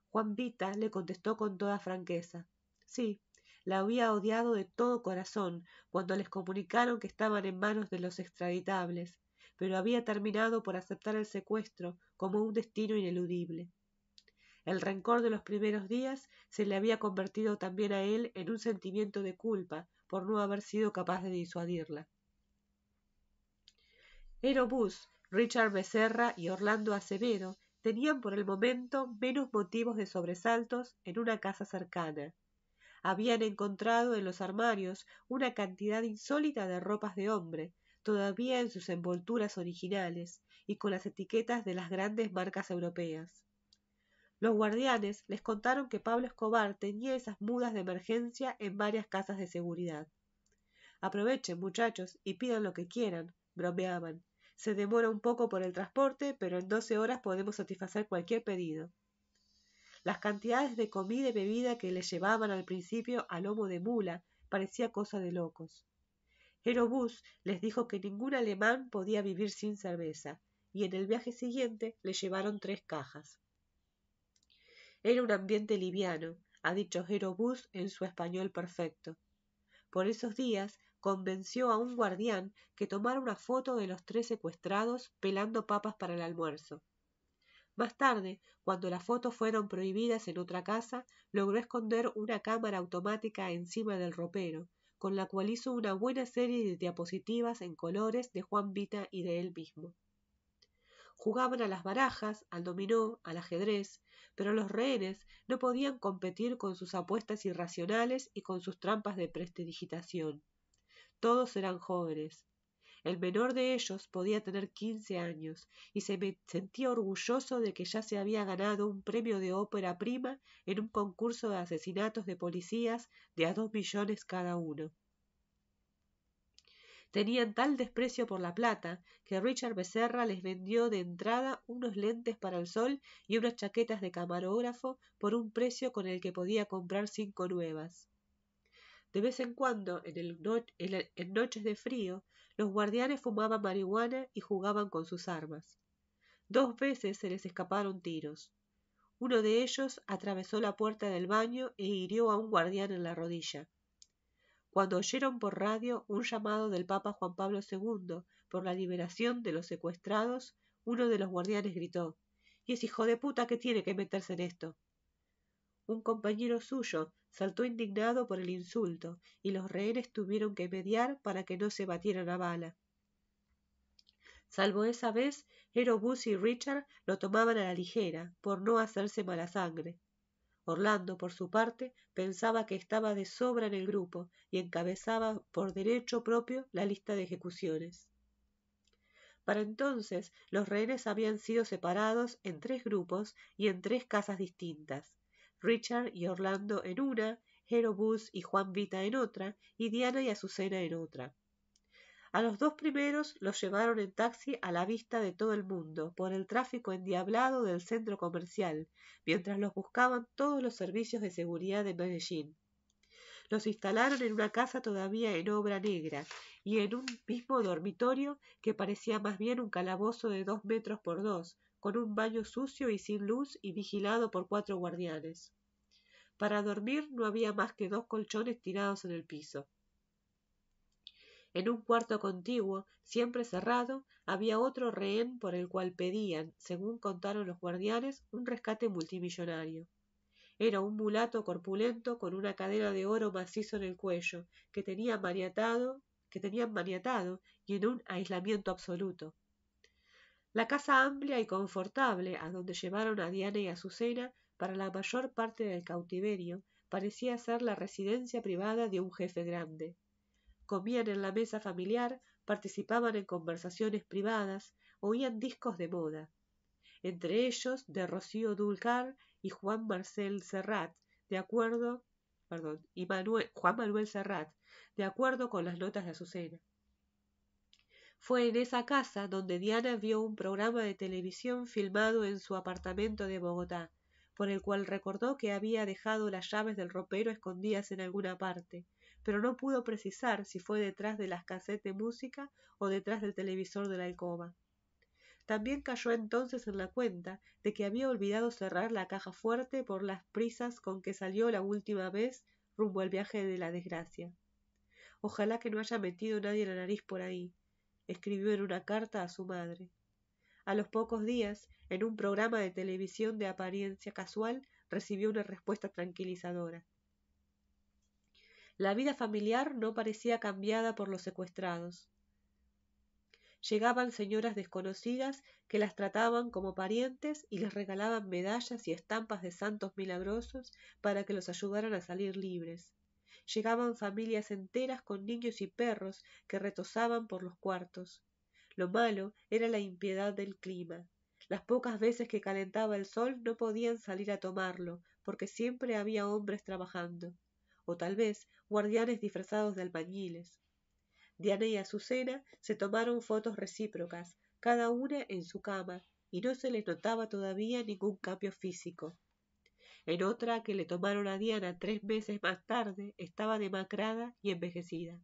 Juan Vita le contestó con toda franqueza Sí, la había odiado de todo corazón cuando les comunicaron que estaban en manos de los extraditables, pero había terminado por aceptar el secuestro como un destino ineludible. El rencor de los primeros días se le había convertido también a él en un sentimiento de culpa por no haber sido capaz de disuadirla. Erobus, Richard Becerra y Orlando Acevedo tenían por el momento menos motivos de sobresaltos en una casa cercana, habían encontrado en los armarios una cantidad insólita de ropas de hombre, todavía en sus envolturas originales y con las etiquetas de las grandes marcas europeas. Los guardianes les contaron que Pablo Escobar tenía esas mudas de emergencia en varias casas de seguridad. Aprovechen, muchachos, y pidan lo que quieran, bromeaban. Se demora un poco por el transporte, pero en doce horas podemos satisfacer cualquier pedido. Las cantidades de comida y bebida que le llevaban al principio al lomo de mula parecía cosa de locos. Herobus les dijo que ningún alemán podía vivir sin cerveza, y en el viaje siguiente le llevaron tres cajas. Era un ambiente liviano, ha dicho Herobus en su español perfecto. Por esos días convenció a un guardián que tomara una foto de los tres secuestrados pelando papas para el almuerzo. Más tarde, cuando las fotos fueron prohibidas en otra casa, logró esconder una cámara automática encima del ropero, con la cual hizo una buena serie de diapositivas en colores de Juan Vita y de él mismo. Jugaban a las barajas, al dominó, al ajedrez, pero los rehenes no podían competir con sus apuestas irracionales y con sus trampas de prestidigitación. Todos eran jóvenes, el menor de ellos podía tener quince años y se sentía orgulloso de que ya se había ganado un premio de ópera prima en un concurso de asesinatos de policías de a dos millones cada uno. Tenían tal desprecio por la plata que Richard Becerra les vendió de entrada unos lentes para el sol y unas chaquetas de camarógrafo por un precio con el que podía comprar cinco nuevas. De vez en cuando, en, en, noches de frío, los guardianes fumaban marihuana y jugaban con sus armas. Dos veces se les escaparon tiros. Uno de ellos atravesó la puerta del baño e hirió a un guardián en la rodilla. Cuando oyeron por radio un llamado del Papa Juan Pablo II por la liberación de los secuestrados, uno de los guardianes gritó: ¿Y ese hijo de puta que tiene que meterse en esto? un compañero suyo saltó indignado por el insulto, y los rehenes tuvieron que mediar para que no se batieran a bala. Salvo esa vez, Erobus y Richard lo tomaban a la ligera, por no hacerse mala sangre. Orlando, por su parte, pensaba que estaba de sobra en el grupo y encabezaba por derecho propio la lista de ejecuciones. Para entonces, los rehenes habían sido separados en tres grupos y en tres casas distintas. Richard y Orlando en una, Herobus y Juan Vita en otra, y Diana y Azucena en otra. A los dos primeros los llevaron en taxi a la vista de todo el mundo, por el tráfico endiablado del centro comercial, mientras los buscaban todos los servicios de seguridad de Medellín. Los instalaron en una casa todavía en obra negra y en un mismo dormitorio que parecía más bien un calabozo de dos metros por dos, con un baño sucio y sin luz y vigilado por cuatro guardianes. Para dormir no había más que dos colchones tirados en el piso. En un cuarto contiguo, siempre cerrado, había otro rehén por el cual pedían, según contaron los guardianes, un rescate multimillonario. Era un mulato corpulento con una cadena de oro macizo en el cuello, que tenía maniatado, que tenían maniatado y en un aislamiento absoluto. La casa amplia y confortable a donde llevaron a Diana y a Azucena para la mayor parte del cautiverio parecía ser la residencia privada de un jefe grande. Comían en la mesa familiar, participaban en conversaciones privadas, oían discos de moda, entre ellos de Rocío Dulcar y Juan Marcel Serrat, de acuerdo, perdón, Juan Manuel Serrat, de acuerdo con las notas de Azucena. Fue en esa casa donde Diana vio un programa de televisión filmado en su apartamento de Bogotá, por el cual recordó que había dejado las llaves del ropero escondidas en alguna parte, pero no pudo precisar si fue detrás de las casetes de música o detrás del televisor de la alcoba. También cayó entonces en la cuenta de que había olvidado cerrar la caja fuerte por las prisas con que salió la última vez rumbo al viaje de la desgracia. Ojalá que no haya metido nadie la nariz por ahí, escribió en una carta a su madre. A los pocos días, en un programa de televisión de apariencia casual, recibió una respuesta tranquilizadora. La vida familiar no parecía cambiada por los secuestrados. Llegaban señoras desconocidas que las trataban como parientes y les regalaban medallas y estampas de santos milagrosos para que los ayudaran a salir libres llegaban familias enteras con niños y perros que retosaban por los cuartos. Lo malo era la impiedad del clima. Las pocas veces que calentaba el sol no podían salir a tomarlo, porque siempre había hombres trabajando, o tal vez guardianes disfrazados de albañiles. Diana y Azucena se tomaron fotos recíprocas, cada una en su cama, y no se les notaba todavía ningún cambio físico. En otra que le tomaron a Diana tres meses más tarde, estaba demacrada y envejecida.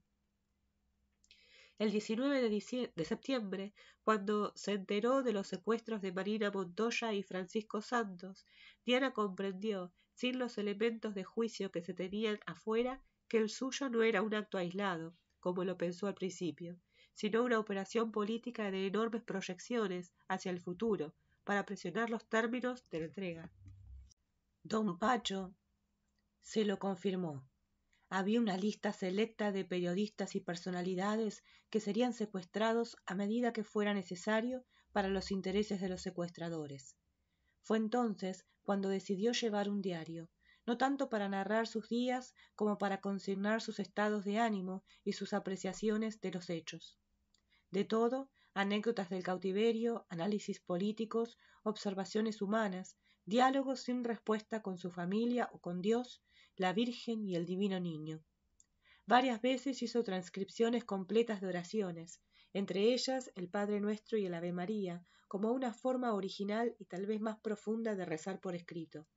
El 19 de, septiembre, cuando se enteró de los secuestros de Marina Montoya y Francisco Santos, Diana comprendió, sin los elementos de juicio que se tenían afuera, que el suyo no era un acto aislado, como lo pensó al principio, sino una operación política de enormes proyecciones hacia el futuro, para presionar los términos de la entrega. Don Pacho se lo confirmó. Había una lista selecta de periodistas y personalidades que serían secuestrados a medida que fuera necesario para los intereses de los secuestradores. Fue entonces cuando decidió llevar un diario, no tanto para narrar sus días como para consignar sus estados de ánimo y sus apreciaciones de los hechos. De todo, anécdotas del cautiverio, análisis políticos, observaciones humanas, diálogo sin respuesta con su familia o con Dios, la Virgen y el Divino Niño. Varias veces hizo transcripciones completas de oraciones, entre ellas el Padre Nuestro y el Ave María, como una forma original y tal vez más profunda de rezar por escrito.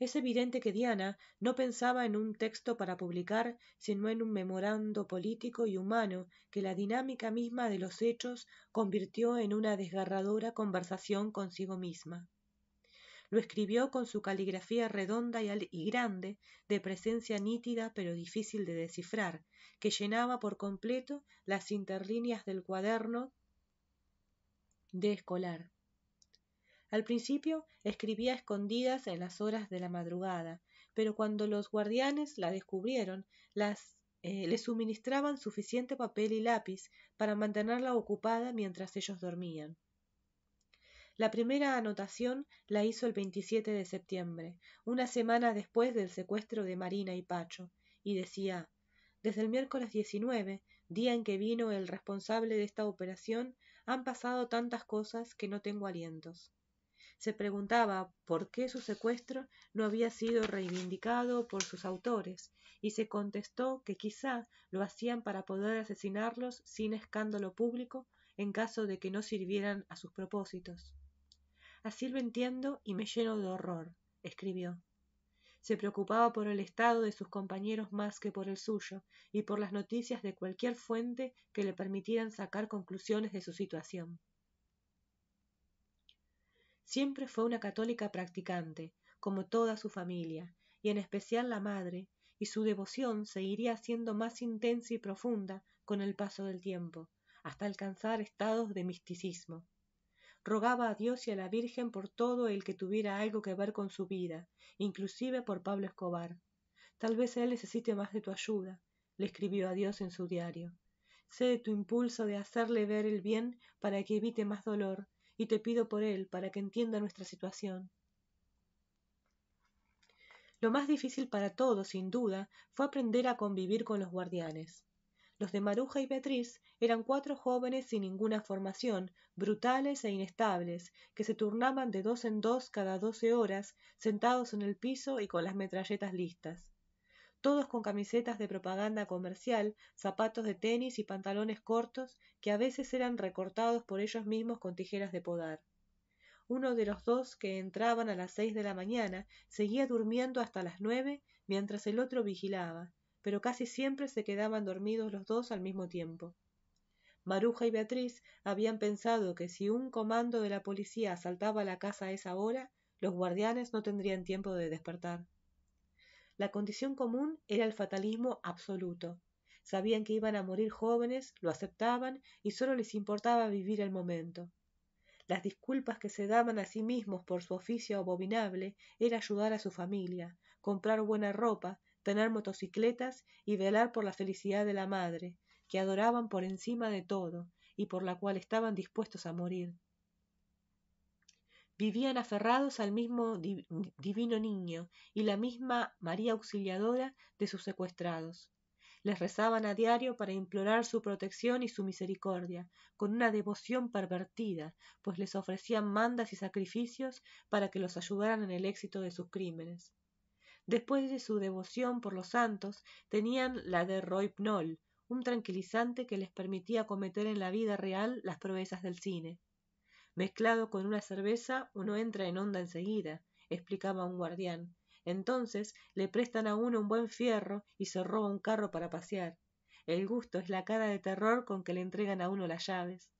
Es evidente que Diana no pensaba en un texto para publicar, sino en un memorando político y humano que la dinámica misma de los hechos convirtió en una desgarradora conversación consigo misma. Lo escribió con su caligrafía redonda y grande, de presencia nítida pero difícil de descifrar, que llenaba por completo las interlíneas del cuaderno de escolar. Al principio escribía escondidas en las horas de la madrugada, pero cuando los guardianes la descubrieron, las, eh, le suministraban suficiente papel y lápiz para mantenerla ocupada mientras ellos dormían. La primera anotación la hizo el 27 de septiembre, una semana después del secuestro de Marina y Pacho, y decía, desde el miércoles 19, día en que vino el responsable de esta operación, han pasado tantas cosas que no tengo alientos se preguntaba por qué su secuestro no había sido reivindicado por sus autores, y se contestó que quizá lo hacían para poder asesinarlos sin escándalo público en caso de que no sirvieran a sus propósitos. Así lo entiendo y me lleno de horror, escribió. Se preocupaba por el estado de sus compañeros más que por el suyo, y por las noticias de cualquier fuente que le permitieran sacar conclusiones de su situación. Siempre fue una católica practicante, como toda su familia, y en especial la madre, y su devoción seguiría iría haciendo más intensa y profunda con el paso del tiempo, hasta alcanzar estados de misticismo. Rogaba a Dios y a la Virgen por todo el que tuviera algo que ver con su vida, inclusive por Pablo Escobar. Tal vez él necesite más de tu ayuda, le escribió a Dios en su diario. Sé de tu impulso de hacerle ver el bien para que evite más dolor y te pido por él para que entienda nuestra situación. Lo más difícil para todos, sin duda, fue aprender a convivir con los guardianes. Los de Maruja y Beatriz eran cuatro jóvenes sin ninguna formación, brutales e inestables, que se turnaban de dos en dos cada doce horas, sentados en el piso y con las metralletas listas todos con camisetas de propaganda comercial, zapatos de tenis y pantalones cortos que a veces eran recortados por ellos mismos con tijeras de podar. Uno de los dos que entraban a las seis de la mañana seguía durmiendo hasta las nueve mientras el otro vigilaba, pero casi siempre se quedaban dormidos los dos al mismo tiempo. Maruja y Beatriz habían pensado que si un comando de la policía asaltaba la casa a esa hora, los guardianes no tendrían tiempo de despertar. La condición común era el fatalismo absoluto. Sabían que iban a morir jóvenes, lo aceptaban y solo les importaba vivir el momento. Las disculpas que se daban a sí mismos por su oficio abominable era ayudar a su familia, comprar buena ropa, tener motocicletas y velar por la felicidad de la madre, que adoraban por encima de todo y por la cual estaban dispuestos a morir vivían aferrados al mismo divino niño y la misma María Auxiliadora de sus secuestrados. Les rezaban a diario para implorar su protección y su misericordia, con una devoción pervertida, pues les ofrecían mandas y sacrificios para que los ayudaran en el éxito de sus crímenes. Después de su devoción por los santos, tenían la de Pnoll, un tranquilizante que les permitía cometer en la vida real las proezas del cine mezclado con una cerveza, uno entra en onda enseguida, explicaba un guardián. Entonces le prestan a uno un buen fierro y se roba un carro para pasear. El gusto es la cara de terror con que le entregan a uno las llaves.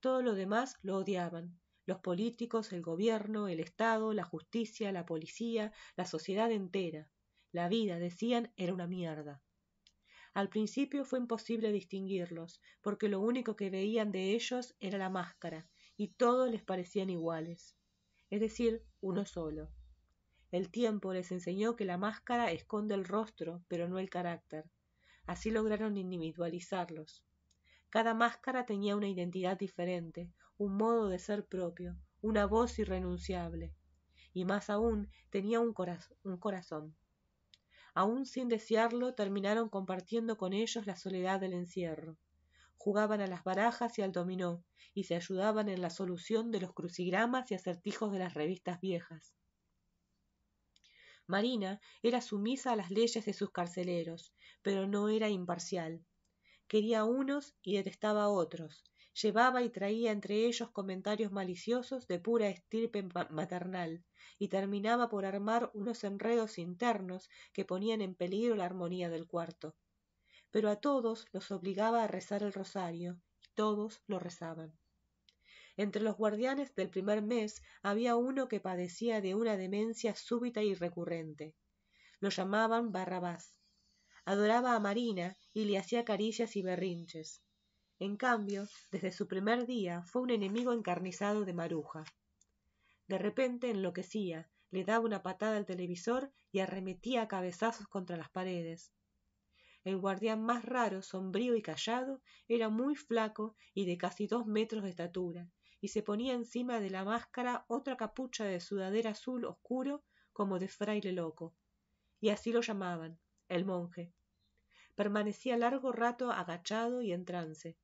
Todo lo demás lo odiaban. Los políticos, el gobierno, el Estado, la justicia, la policía, la sociedad entera. La vida, decían, era una mierda. Al principio fue imposible distinguirlos, porque lo único que veían de ellos era la máscara, y todos les parecían iguales, es decir, uno solo. El tiempo les enseñó que la máscara esconde el rostro, pero no el carácter. Así lograron individualizarlos. Cada máscara tenía una identidad diferente, un modo de ser propio, una voz irrenunciable. Y más aún, tenía un, un corazón. Aún sin desearlo, terminaron compartiendo con ellos la soledad del encierro jugaban a las barajas y al dominó, y se ayudaban en la solución de los crucigramas y acertijos de las revistas viejas. Marina era sumisa a las leyes de sus carceleros, pero no era imparcial. Quería unos y detestaba a otros, llevaba y traía entre ellos comentarios maliciosos de pura estirpe maternal, y terminaba por armar unos enredos internos que ponían en peligro la armonía del cuarto pero a todos los obligaba a rezar el rosario, y todos lo rezaban. Entre los guardianes del primer mes había uno que padecía de una demencia súbita y recurrente. Lo llamaban Barrabás. Adoraba a Marina y le hacía caricias y berrinches. En cambio, desde su primer día fue un enemigo encarnizado de Maruja. De repente enloquecía, le daba una patada al televisor y arremetía cabezazos contra las paredes. El guardián más raro, sombrío y callado, era muy flaco y de casi dos metros de estatura, y se ponía encima de la máscara otra capucha de sudadera azul oscuro como de fraile loco. Y así lo llamaban, el monje. Permanecía largo rato agachado y en trance.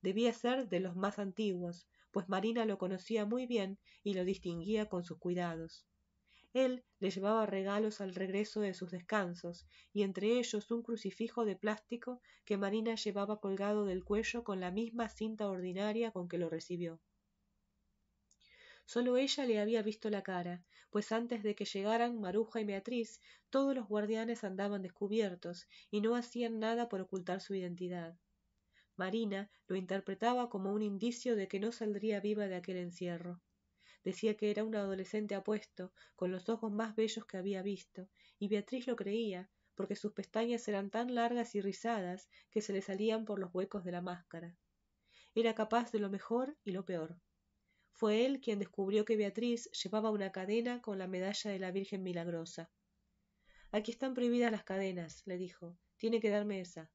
Debía ser de los más antiguos, pues Marina lo conocía muy bien y lo distinguía con sus cuidados. Él le llevaba regalos al regreso de sus descansos, y entre ellos un crucifijo de plástico que Marina llevaba colgado del cuello con la misma cinta ordinaria con que lo recibió. Solo ella le había visto la cara, pues antes de que llegaran Maruja y Beatriz, todos los guardianes andaban descubiertos y no hacían nada por ocultar su identidad. Marina lo interpretaba como un indicio de que no saldría viva de aquel encierro. Decía que era un adolescente apuesto, con los ojos más bellos que había visto, y Beatriz lo creía, porque sus pestañas eran tan largas y rizadas que se le salían por los huecos de la máscara. Era capaz de lo mejor y lo peor. Fue él quien descubrió que Beatriz llevaba una cadena con la medalla de la Virgen Milagrosa. Aquí están prohibidas las cadenas, le dijo. Tiene que darme esa.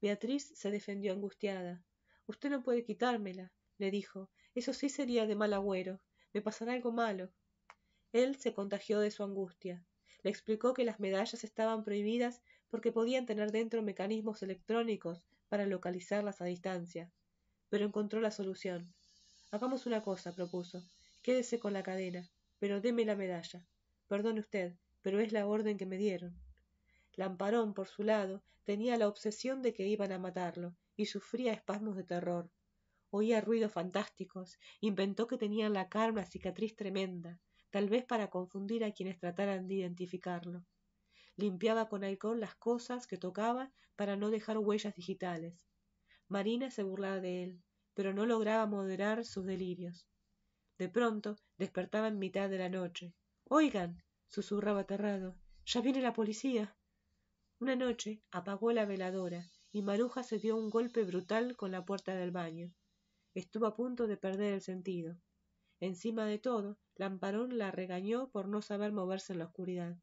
Beatriz se defendió angustiada. Usted no puede quitármela, le dijo. Eso sí sería de mal agüero me pasará algo malo. Él se contagió de su angustia. Le explicó que las medallas estaban prohibidas porque podían tener dentro mecanismos electrónicos para localizarlas a distancia. Pero encontró la solución. Hagamos una cosa, propuso. Quédese con la cadena, pero deme la medalla. Perdone usted, pero es la orden que me dieron. Lamparón, por su lado, tenía la obsesión de que iban a matarlo, y sufría espasmos de terror. Oía ruidos fantásticos, inventó que tenía la cara una cicatriz tremenda, tal vez para confundir a quienes trataran de identificarlo. Limpiaba con alcohol las cosas que tocaba para no dejar huellas digitales. Marina se burlaba de él, pero no lograba moderar sus delirios. De pronto despertaba en mitad de la noche. Oigan, susurraba aterrado, ya viene la policía. Una noche apagó la veladora y Maruja se dio un golpe brutal con la puerta del baño estuvo a punto de perder el sentido. Encima de todo, Lamparón la regañó por no saber moverse en la oscuridad.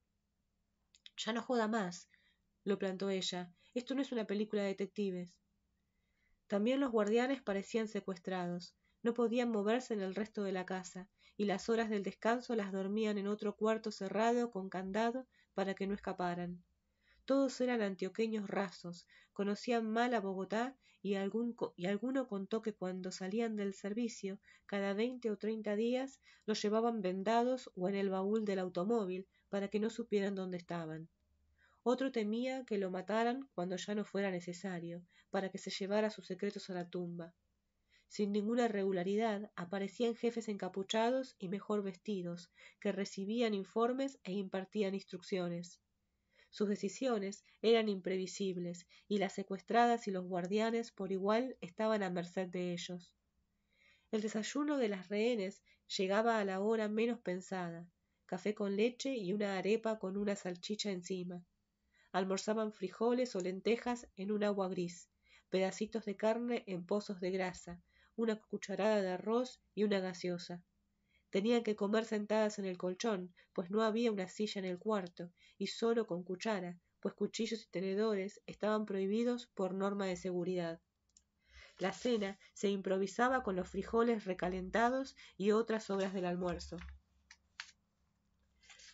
Ya no joda más, lo plantó ella. Esto no es una película de detectives. También los guardianes parecían secuestrados. No podían moverse en el resto de la casa, y las horas del descanso las dormían en otro cuarto cerrado con candado para que no escaparan. Todos eran antioqueños rasos, conocían mal a Bogotá y, alguno contó que cuando salían del servicio, cada veinte o treinta días los llevaban vendados o en el baúl del automóvil para que no supieran dónde estaban. Otro temía que lo mataran cuando ya no fuera necesario, para que se llevara sus secretos a la tumba. Sin ninguna regularidad aparecían jefes encapuchados y mejor vestidos, que recibían informes e impartían instrucciones. Sus decisiones eran imprevisibles, y las secuestradas y los guardianes por igual estaban a merced de ellos. El desayuno de las rehenes llegaba a la hora menos pensada café con leche y una arepa con una salchicha encima. Almorzaban frijoles o lentejas en un agua gris, pedacitos de carne en pozos de grasa, una cucharada de arroz y una gaseosa. Tenían que comer sentadas en el colchón, pues no había una silla en el cuarto, y solo con cuchara, pues cuchillos y tenedores estaban prohibidos por norma de seguridad. La cena se improvisaba con los frijoles recalentados y otras sobras del almuerzo.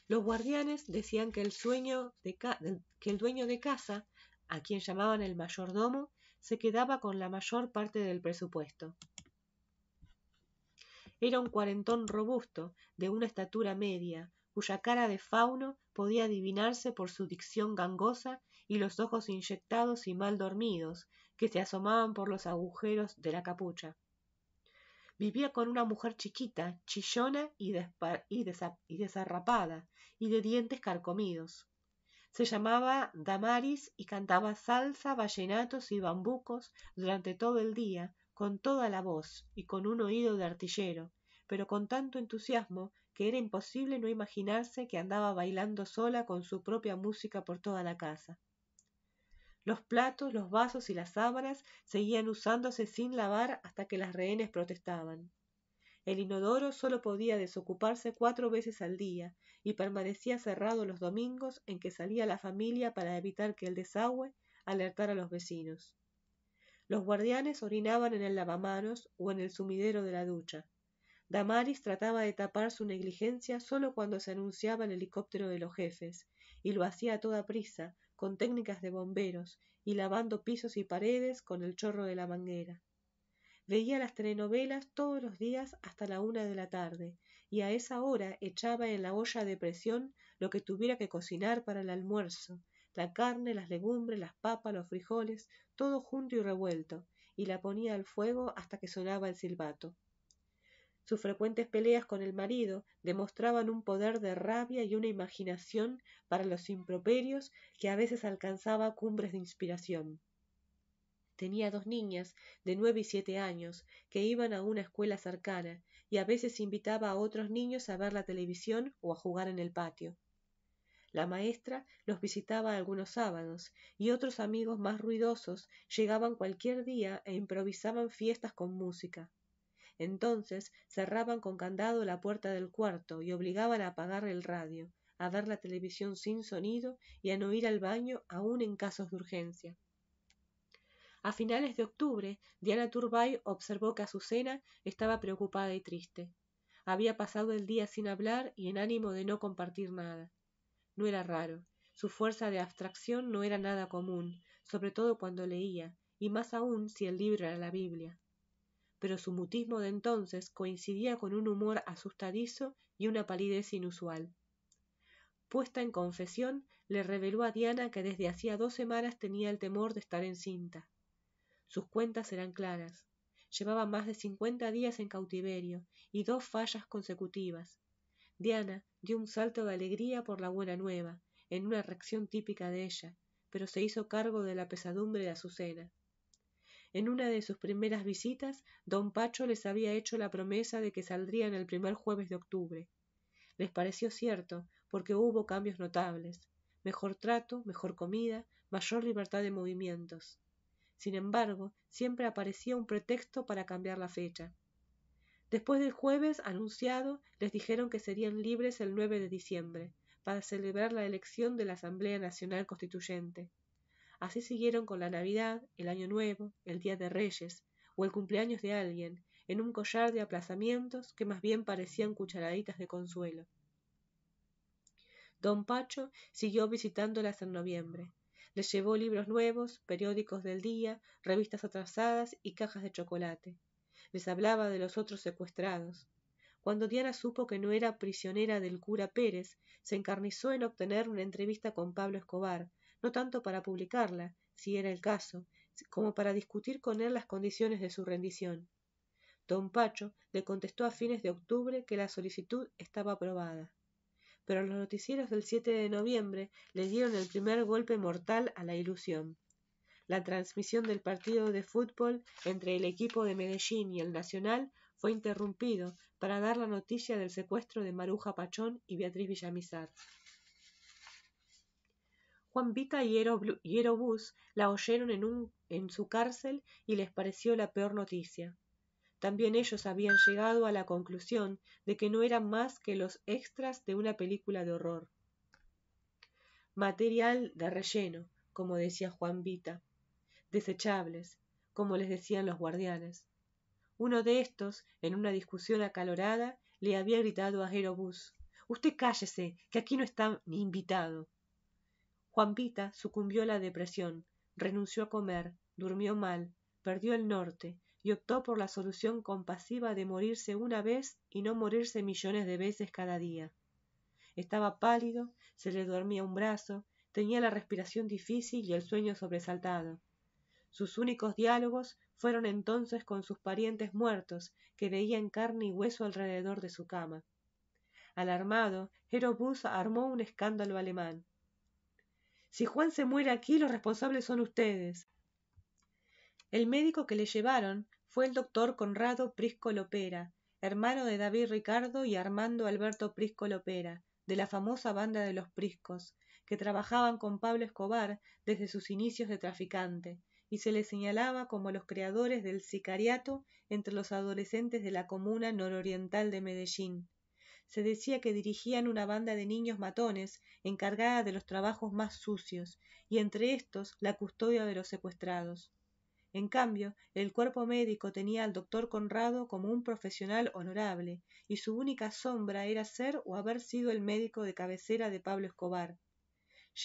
Los guardianes decían que el, sueño que el dueño de casa, a quien llamaban el mayordomo, se quedaba con la mayor parte del presupuesto. Era un cuarentón robusto, de una estatura media, cuya cara de fauno podía adivinarse por su dicción gangosa y los ojos inyectados y mal dormidos que se asomaban por los agujeros de la capucha. Vivía con una mujer chiquita, chillona y, desarrapada, y de dientes carcomidos. Se llamaba Damaris y cantaba salsa, vallenatos y bambucos durante todo el día, con toda la voz y con un oído de artillero, pero con tanto entusiasmo que era imposible no imaginarse que andaba bailando sola con su propia música por toda la casa. Los platos, los vasos y las sábanas seguían usándose sin lavar hasta que las rehenes protestaban. El inodoro solo podía desocuparse cuatro veces al día y permanecía cerrado los domingos en que salía la familia para evitar que el desagüe alertara a los vecinos. Los guardianes orinaban en el lavamanos o en el sumidero de la ducha. Damaris trataba de tapar su negligencia solo cuando se anunciaba el helicóptero de los jefes, y lo hacía a toda prisa, con técnicas de bomberos, y lavando pisos y paredes con el chorro de la manguera. Veía las telenovelas todos los días hasta la una de la tarde, y a esa hora echaba en la olla de presión lo que tuviera que cocinar para el almuerzo, la carne, las legumbres, las papas, los frijoles, todo junto y revuelto, y la ponía al fuego hasta que sonaba el silbato. Sus frecuentes peleas con el marido demostraban un poder de rabia y una imaginación para los improperios que a veces alcanzaba cumbres de inspiración. Tenía dos niñas de nueve y siete años que iban a una escuela cercana y a veces invitaba a otros niños a ver la televisión o a jugar en el patio. La maestra los visitaba algunos sábados y otros amigos más ruidosos llegaban cualquier día e improvisaban fiestas con música. Entonces cerraban con candado la puerta del cuarto y obligaban a apagar el radio, a ver la televisión sin sonido y a no ir al baño aún en casos de urgencia. A finales de octubre, Diana Turbay observó que Azucena estaba preocupada y triste. Había pasado el día sin hablar y en ánimo de no compartir nada. No era raro. Su fuerza de abstracción no era nada común, sobre todo cuando leía, y más aún si el libro era la Biblia. Pero su mutismo de entonces coincidía con un humor asustadizo y una palidez inusual. Puesta en confesión, le reveló a Diana que desde hacía dos semanas tenía el temor de estar encinta. Sus cuentas eran claras. Llevaba más de cincuenta días en cautiverio y dos fallas consecutivas, Diana dio un salto de alegría por la buena nueva, en una reacción típica de ella, pero se hizo cargo de la pesadumbre de Azucena. En una de sus primeras visitas, don Pacho les había hecho la promesa de que saldrían el primer jueves de octubre. Les pareció cierto, porque hubo cambios notables mejor trato, mejor comida, mayor libertad de movimientos. Sin embargo, siempre aparecía un pretexto para cambiar la fecha. Después del jueves anunciado, les dijeron que serían libres el 9 de diciembre, para celebrar la elección de la Asamblea Nacional Constituyente. Así siguieron con la Navidad, el Año Nuevo, el Día de Reyes, o el cumpleaños de alguien, en un collar de aplazamientos que más bien parecían cucharaditas de consuelo. Don Pacho siguió visitándolas en noviembre. Les llevó libros nuevos, periódicos del día, revistas atrasadas y cajas de chocolate les hablaba de los otros secuestrados. Cuando Diana supo que no era prisionera del cura Pérez, se encarnizó en obtener una entrevista con Pablo Escobar, no tanto para publicarla, si era el caso, como para discutir con él las condiciones de su rendición. Don Pacho le contestó a fines de octubre que la solicitud estaba aprobada. Pero los noticieros del 7 de noviembre le dieron el primer golpe mortal a la ilusión. La transmisión del partido de fútbol entre el equipo de Medellín y el Nacional fue interrumpido para dar la noticia del secuestro de Maruja Pachón y Beatriz Villamizar. Juan Vita y Bus la oyeron en, en su cárcel y les pareció la peor noticia. También ellos habían llegado a la conclusión de que no eran más que los extras de una película de horror. Material de relleno, como decía Juan Vita desechables, como les decían los guardianes. Uno de estos, en una discusión acalorada, le había gritado a Herobús Usted cállese, que aquí no está ni invitado. Juan Pita sucumbió a la depresión, renunció a comer, durmió mal, perdió el norte y optó por la solución compasiva de morirse una vez y no morirse millones de veces cada día. Estaba pálido, se le dormía un brazo, tenía la respiración difícil y el sueño sobresaltado. Sus únicos diálogos fueron entonces con sus parientes muertos, que veían carne y hueso alrededor de su cama. Alarmado, Herobus armó un escándalo alemán. Si Juan se muere aquí, los responsables son ustedes. El médico que le llevaron fue el doctor Conrado Prisco Lopera, hermano de David Ricardo y Armando Alberto Prisco Lopera, de la famosa banda de los Priscos, que trabajaban con Pablo Escobar desde sus inicios de traficante, y se le señalaba como los creadores del sicariato entre los adolescentes de la comuna nororiental de Medellín. Se decía que dirigían una banda de niños matones encargada de los trabajos más sucios, y entre estos la custodia de los secuestrados. En cambio, el cuerpo médico tenía al doctor Conrado como un profesional honorable, y su única sombra era ser o haber sido el médico de cabecera de Pablo Escobar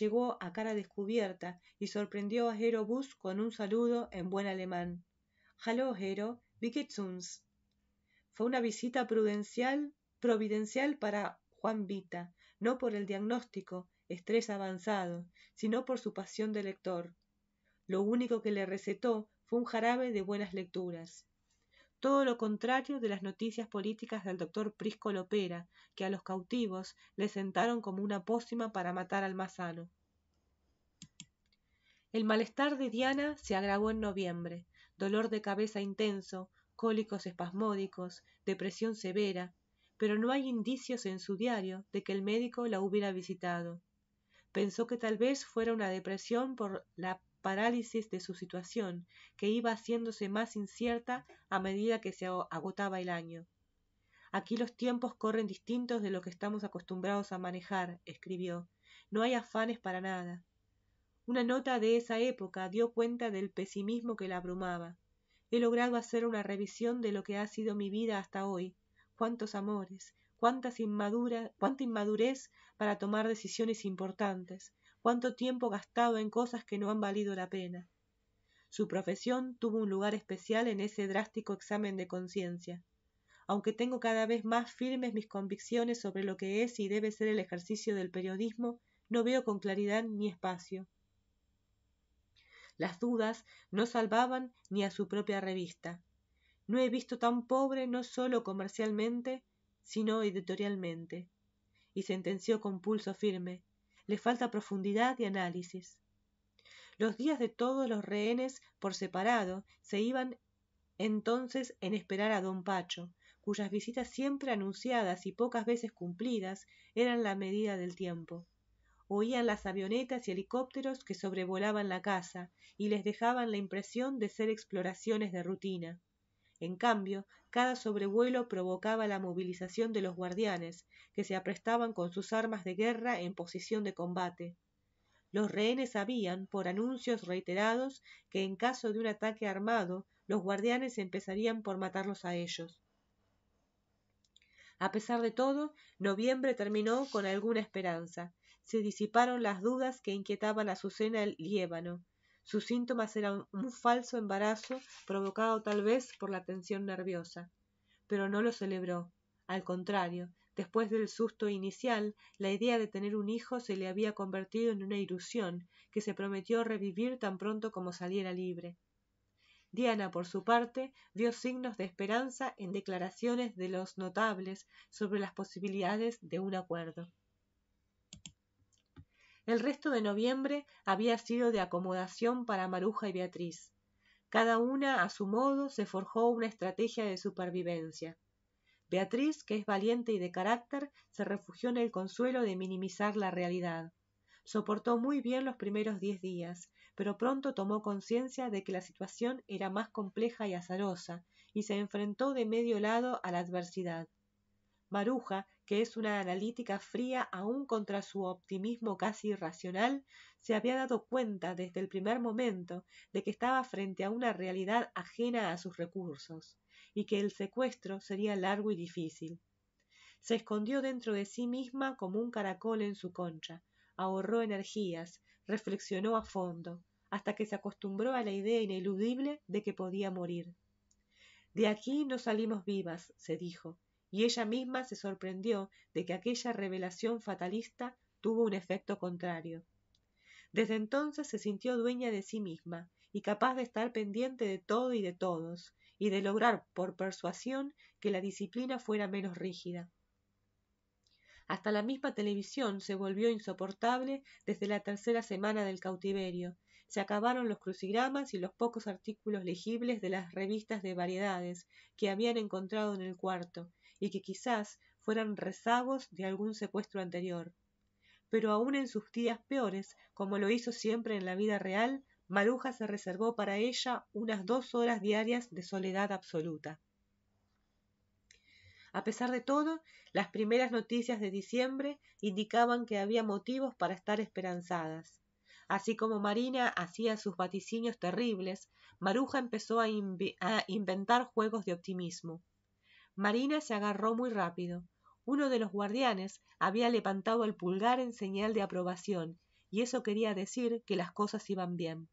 llegó a cara descubierta y sorprendió a Hero Bus con un saludo en buen alemán. Hallo, Hero, wie geht's uns? Fue una visita prudencial, providencial para Juan Vita, no por el diagnóstico, estrés avanzado, sino por su pasión de lector. Lo único que le recetó fue un jarabe de buenas lecturas todo lo contrario de las noticias políticas del doctor Prisco Lopera, que a los cautivos le sentaron como una pócima para matar al más sano. El malestar de Diana se agravó en noviembre, dolor de cabeza intenso, cólicos espasmódicos, depresión severa, pero no hay indicios en su diario de que el médico la hubiera visitado. Pensó que tal vez fuera una depresión por la parálisis de su situación, que iba haciéndose más incierta a medida que se agotaba el año. Aquí los tiempos corren distintos de lo que estamos acostumbrados a manejar, escribió. No hay afanes para nada. Una nota de esa época dio cuenta del pesimismo que la abrumaba. He logrado hacer una revisión de lo que ha sido mi vida hasta hoy. Cuántos amores, cuántas inmadura, cuánta inmadurez para tomar decisiones importantes, cuánto tiempo gastado en cosas que no han valido la pena. Su profesión tuvo un lugar especial en ese drástico examen de conciencia. Aunque tengo cada vez más firmes mis convicciones sobre lo que es y debe ser el ejercicio del periodismo, no veo con claridad ni espacio. Las dudas no salvaban ni a su propia revista. No he visto tan pobre no solo comercialmente, sino editorialmente. Y sentenció con pulso firme le falta profundidad y análisis. Los días de todos los rehenes por separado se iban entonces en esperar a don Pacho, cuyas visitas siempre anunciadas y pocas veces cumplidas eran la medida del tiempo. Oían las avionetas y helicópteros que sobrevolaban la casa y les dejaban la impresión de ser exploraciones de rutina. En cambio, cada sobrevuelo provocaba la movilización de los guardianes, que se aprestaban con sus armas de guerra en posición de combate. Los rehenes sabían, por anuncios reiterados, que en caso de un ataque armado, los guardianes empezarían por matarlos a ellos. A pesar de todo, noviembre terminó con alguna esperanza. Se disiparon las dudas que inquietaban a Azucena el Liébano. Sus síntomas eran un falso embarazo provocado tal vez por la tensión nerviosa. Pero no lo celebró. Al contrario, después del susto inicial, la idea de tener un hijo se le había convertido en una ilusión que se prometió revivir tan pronto como saliera libre. Diana, por su parte, vio signos de esperanza en declaraciones de los notables sobre las posibilidades de un acuerdo. El resto de noviembre había sido de acomodación para Maruja y Beatriz. Cada una, a su modo, se forjó una estrategia de supervivencia. Beatriz, que es valiente y de carácter, se refugió en el consuelo de minimizar la realidad. Soportó muy bien los primeros diez días, pero pronto tomó conciencia de que la situación era más compleja y azarosa, y se enfrentó de medio lado a la adversidad. Maruja, que es una analítica fría aún contra su optimismo casi irracional, se había dado cuenta desde el primer momento de que estaba frente a una realidad ajena a sus recursos, y que el secuestro sería largo y difícil. Se escondió dentro de sí misma como un caracol en su concha, ahorró energías, reflexionó a fondo, hasta que se acostumbró a la idea ineludible de que podía morir. De aquí no salimos vivas, se dijo, y ella misma se sorprendió de que aquella revelación fatalista tuvo un efecto contrario. Desde entonces se sintió dueña de sí misma y capaz de estar pendiente de todo y de todos, y de lograr por persuasión que la disciplina fuera menos rígida. Hasta la misma televisión se volvió insoportable desde la tercera semana del cautiverio. Se acabaron los crucigramas y los pocos artículos legibles de las revistas de variedades que habían encontrado en el cuarto, y que quizás fueran rezagos de algún secuestro anterior. Pero aún en sus días peores, como lo hizo siempre en la vida real, Maruja se reservó para ella unas dos horas diarias de soledad absoluta. A pesar de todo, las primeras noticias de diciembre indicaban que había motivos para estar esperanzadas. Así como Marina hacía sus vaticinios terribles, Maruja empezó a inventar juegos de optimismo. Marina se agarró muy rápido. Uno de los guardianes había levantado el pulgar en señal de aprobación, y eso quería decir que las cosas iban bien.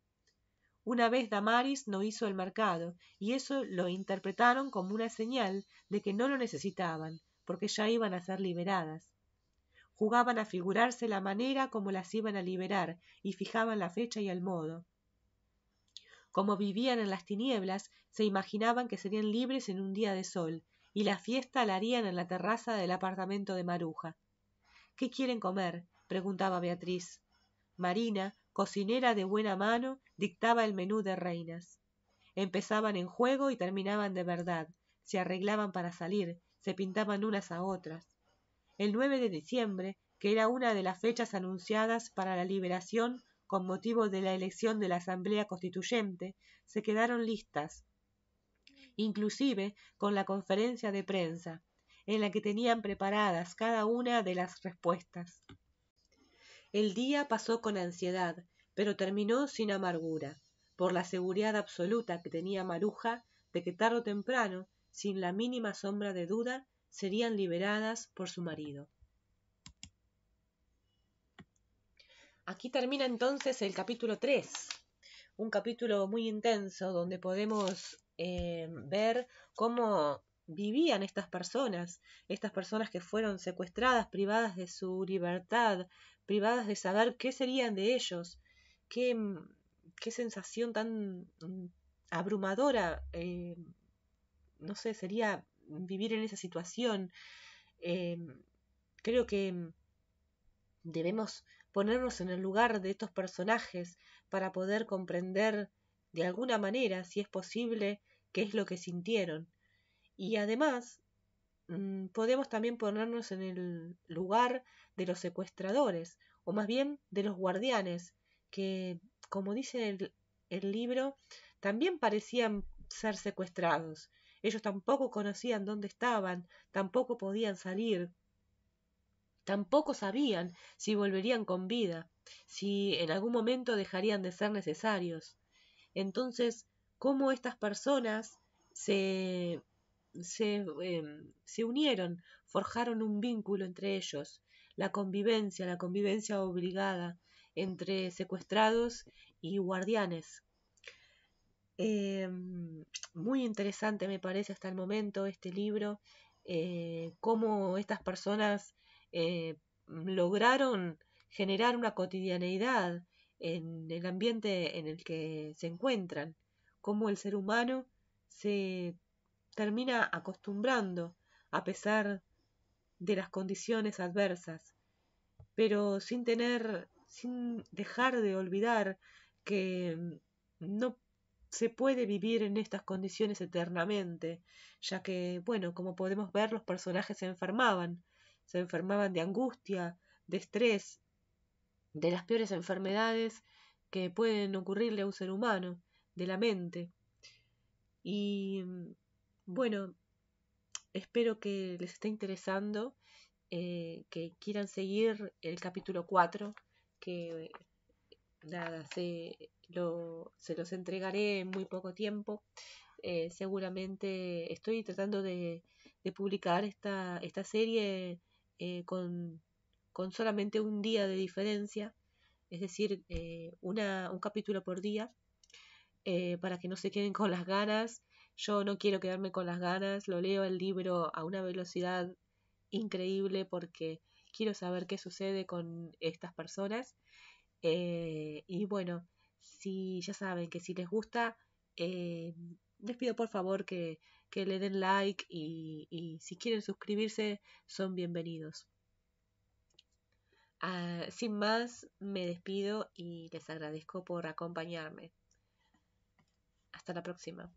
Una vez Damaris no hizo el mercado, y eso lo interpretaron como una señal de que no lo necesitaban, porque ya iban a ser liberadas. Jugaban a figurarse la manera como las iban a liberar, y fijaban la fecha y el modo. Como vivían en las tinieblas, se imaginaban que serían libres en un día de sol, y la fiesta la harían en la terraza del apartamento de Maruja. ¿Qué quieren comer? preguntaba Beatriz. Marina, cocinera de buena mano, dictaba el menú de reinas. Empezaban en juego y terminaban de verdad, se arreglaban para salir, se pintaban unas a otras. El 9 de diciembre, que era una de las fechas anunciadas para la liberación con motivo de la elección de la Asamblea Constituyente, se quedaron listas, inclusive con la conferencia de prensa, en la que tenían preparadas cada una de las respuestas. El día pasó con ansiedad, pero terminó sin amargura, por la seguridad absoluta que tenía Maruja de que tarde o temprano, sin la mínima sombra de duda, serían liberadas por su marido. Aquí termina entonces el capítulo 3, un capítulo muy intenso donde podemos eh, ver cómo vivían estas personas, estas personas que fueron secuestradas, privadas de su libertad, privadas de saber qué serían de ellos, qué, qué sensación tan mm, abrumadora, eh, no sé, sería vivir en esa situación. Eh, creo que debemos ponernos en el lugar de estos personajes para poder comprender de alguna manera, si es posible, qué es lo que sintieron. Y además, mm, podemos también ponernos en el lugar de los secuestradores, o más bien de los guardianes, que, como dice el, libro, también parecían ser secuestrados. Ellos tampoco conocían dónde estaban, tampoco podían salir, tampoco sabían si volverían con vida, si en algún momento dejarían de ser necesarios. Entonces, ¿cómo estas personas se, em, se, unieron, forjaron un vínculo entre ellos? La convivencia, la convivencia obligada entre secuestrados y guardianes, em, muy interesante me parece hasta el momento este libro, eh, cómo estas personas eh, lograron generar una cotidianeidad en el ambiente en el que se encuentran, cómo el ser humano se termina acostumbrando a pesar de las condiciones adversas, pero sin tener, sin dejar de olvidar que no se puede vivir en estas condiciones eternamente, ya que, bueno, como podemos ver, los personajes se enfermaban, se enfermaban de angustia, de estrés, de las peores enfermedades que pueden ocurrirle a un ser humano, de la mente. Y mm, bueno, espero que les esté interesando, eh, que quieran seguir el capítulo 4, que nada, se, lo, se los entregaré en muy poco tiempo. Eh, seguramente estoy tratando de, publicar esta, esta serie eh, con con solamente un día de diferencia, es decir, eh, una, un capítulo por día, eh, para que no se queden con las ganas. Yo no quiero quedarme con las ganas, lo leo el libro a una velocidad increíble porque quiero saber qué sucede con estas personas. Eh, y bueno, si ya saben que si les gusta, les pido por favor que, le den like y si quieren suscribirse, son bienvenidos. Ah, sin más, me despido y les agradezco por acompañarme. Hasta la próxima.